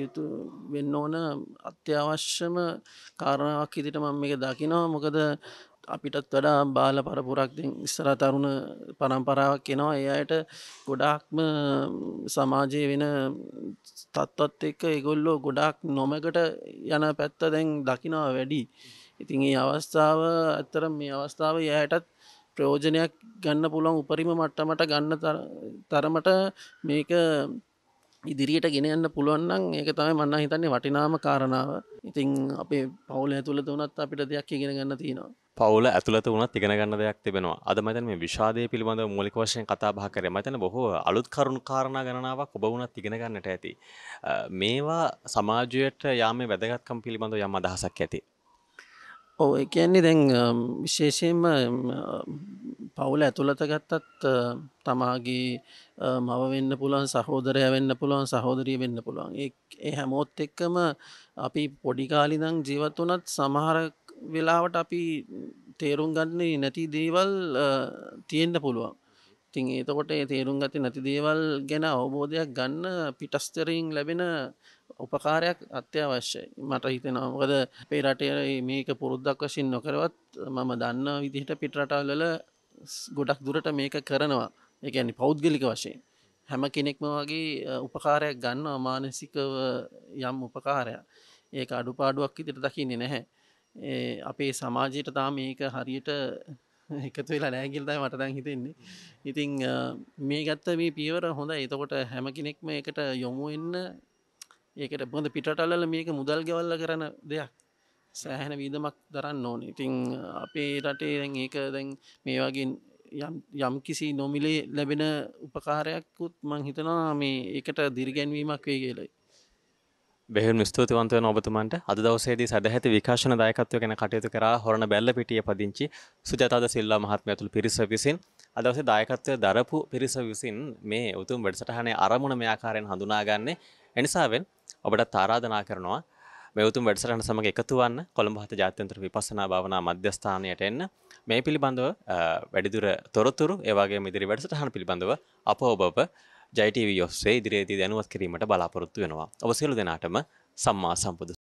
යුතු වෙන්න ඕන අත්‍යවශ්‍යම කාරණාවක් ඉදිට මම එක දකිනවා මොකද අපිටත් වඩා බාල පරපුරක් ඉස්සර තරුණ පරම්පරාවක් කෙනවා ඒ අයට ගොඩාක්ම සමාජය වෙන තත්වත් එක්ක එගොල්ලෝ ගොඩාක් නොමකට යන පැත්ත දැන් දකිනවා වැඩි ඉතින් ඒ අවස්ථාව ඇත්තර මේ අවස්ථාව යයටත් ප්‍රයෝජනයක් ගන්න පුළොන් උපරිම මට්ටමට ගන්න තරමට මේක ඉදිරියට ගෙනයන්න පුළුවන්න්නන් ඒක තමයි මන්න හිතන්නේ වටිනාම කාරණාව ඉතිං අපේ පවුල ඇතුළ දුනත් අපිට දෙයක් ඉගෙන ගන්න තියෙනවා පවුල ඇතුළත වුණත් ඉගෙන ගන්න දෙයක් තිබෙනවා අද මතන් මේ විශාදය පිළිබඳ මූලික වශයෙන් කතා බහ කර මතන බොහෝ අලුත් කරුණු කාරණා ගණනාවක් ඔබ වුණත් ඉගෙන ගන්නට ඇති මේවා සමාජයට යාම වැදගත්කම් පිළිබඳ යම් අදහසක් ඇති ඔව කියන්නේ දැන් විශේෂයෙන්ම පවුල ඇතුළත ගත්තත් තමාගේ මව වෙන්න පුළුවන් සහෝදරය වෙන්න පුළුවන් සහෝදරිය වෙන්න පුළුවන් ඒ හැමෝත් එක්කම අපි පොඩිකාලිදං ජීවත් වනත් සමහර වෙලාවට අපි තේරුම් ගන්නේ නැති දේවල් තියෙන්න්න පුළුවන් තින් ඒතකොට තේරුම් ගත නැති දේවල් ගැන අවබෝධයක් ගන්න පිටස්තරින් ලැබෙන උපකාරයක් අත්‍යවශ්‍යයි මට හිතෙනවා මොකද පේරටය මේක පුරුද්දක් වශයෙන් නොකරවත් මම දන්න විදිහට පිටරටාලල ගොඩක් දුරට මේක කරනවා එකනි පෞද්ගලික වශයෙන් හැම කෙනෙක්ම වගේ උපකාරයක් ගන්න අමානසිකව යම් උපකාරයක් ඒක අඩුපාඩුවක් ඉදිට දකින්නේ නැහැ අපේ සමාජයට තාම ඒක හරියට එකතු වෙලා නෑගිල්තයි මටදැන් හිතෙන්නේ ඉතිං මේ ගත්ත මේ පියවර හොඳ එතකොට හැම කෙනෙක්ම එකට යොමු එන්න ඒකට බොඳ පිටටල්ල මේක මුදල් ගෙවල්ල කරන දෙයක් සෑහැන වීදමක් දරන්න ඕන ඉතිං අපේ රටේ දැන් ඒක දැන් මේවාගෙන් යම් කිසි නොමිලේ ලැබෙන උපකාරයක්කුත් මං හිතනවා මේ ඒකට දිරිගැන්වීමක් වේ කියලයි බෙහෙම ස්තුතිවන්ත වෙන ඔබතුමන්ට අද දවසේදී සදැහැති විකාශන දායකත්වය ගැන කටයුතු කරා හොරණ බැල්ල පිටියේ පදිංචි සුජාතාද සිල්වා මහත්මයා ඇතුළු පිරිස විසින් අද දවසේ දායකත්වය දරපු පිරිස විසින් මේ උතුම් වැඩසටහනේ අරමුණ මේ ආකාරයෙන් හඳුනාගන්නේ එනිසාවෙන් ඔබටත් ආරාධනා කරනවා මේ උතුම් වැඩසටහන සමග එකතු වන්න කොළඹ හත ජාත්‍යන්තර විපස්සනා භාවනා මධ්‍යස්ථානයට එන්න මේ පිළිබඳව වැඩිදුර තොරතුරු ඒ වගේම ඉදිරි වැඩසටහන පිළිබඳව අප ඔබව ජයිටව ඔස්සේ ඉදිරියේදී දැනුවත් කිරීමට බලාපොරොත්තු වෙනවා. ඔබ සියලු දෙනාටම සම්මා සම්බුදු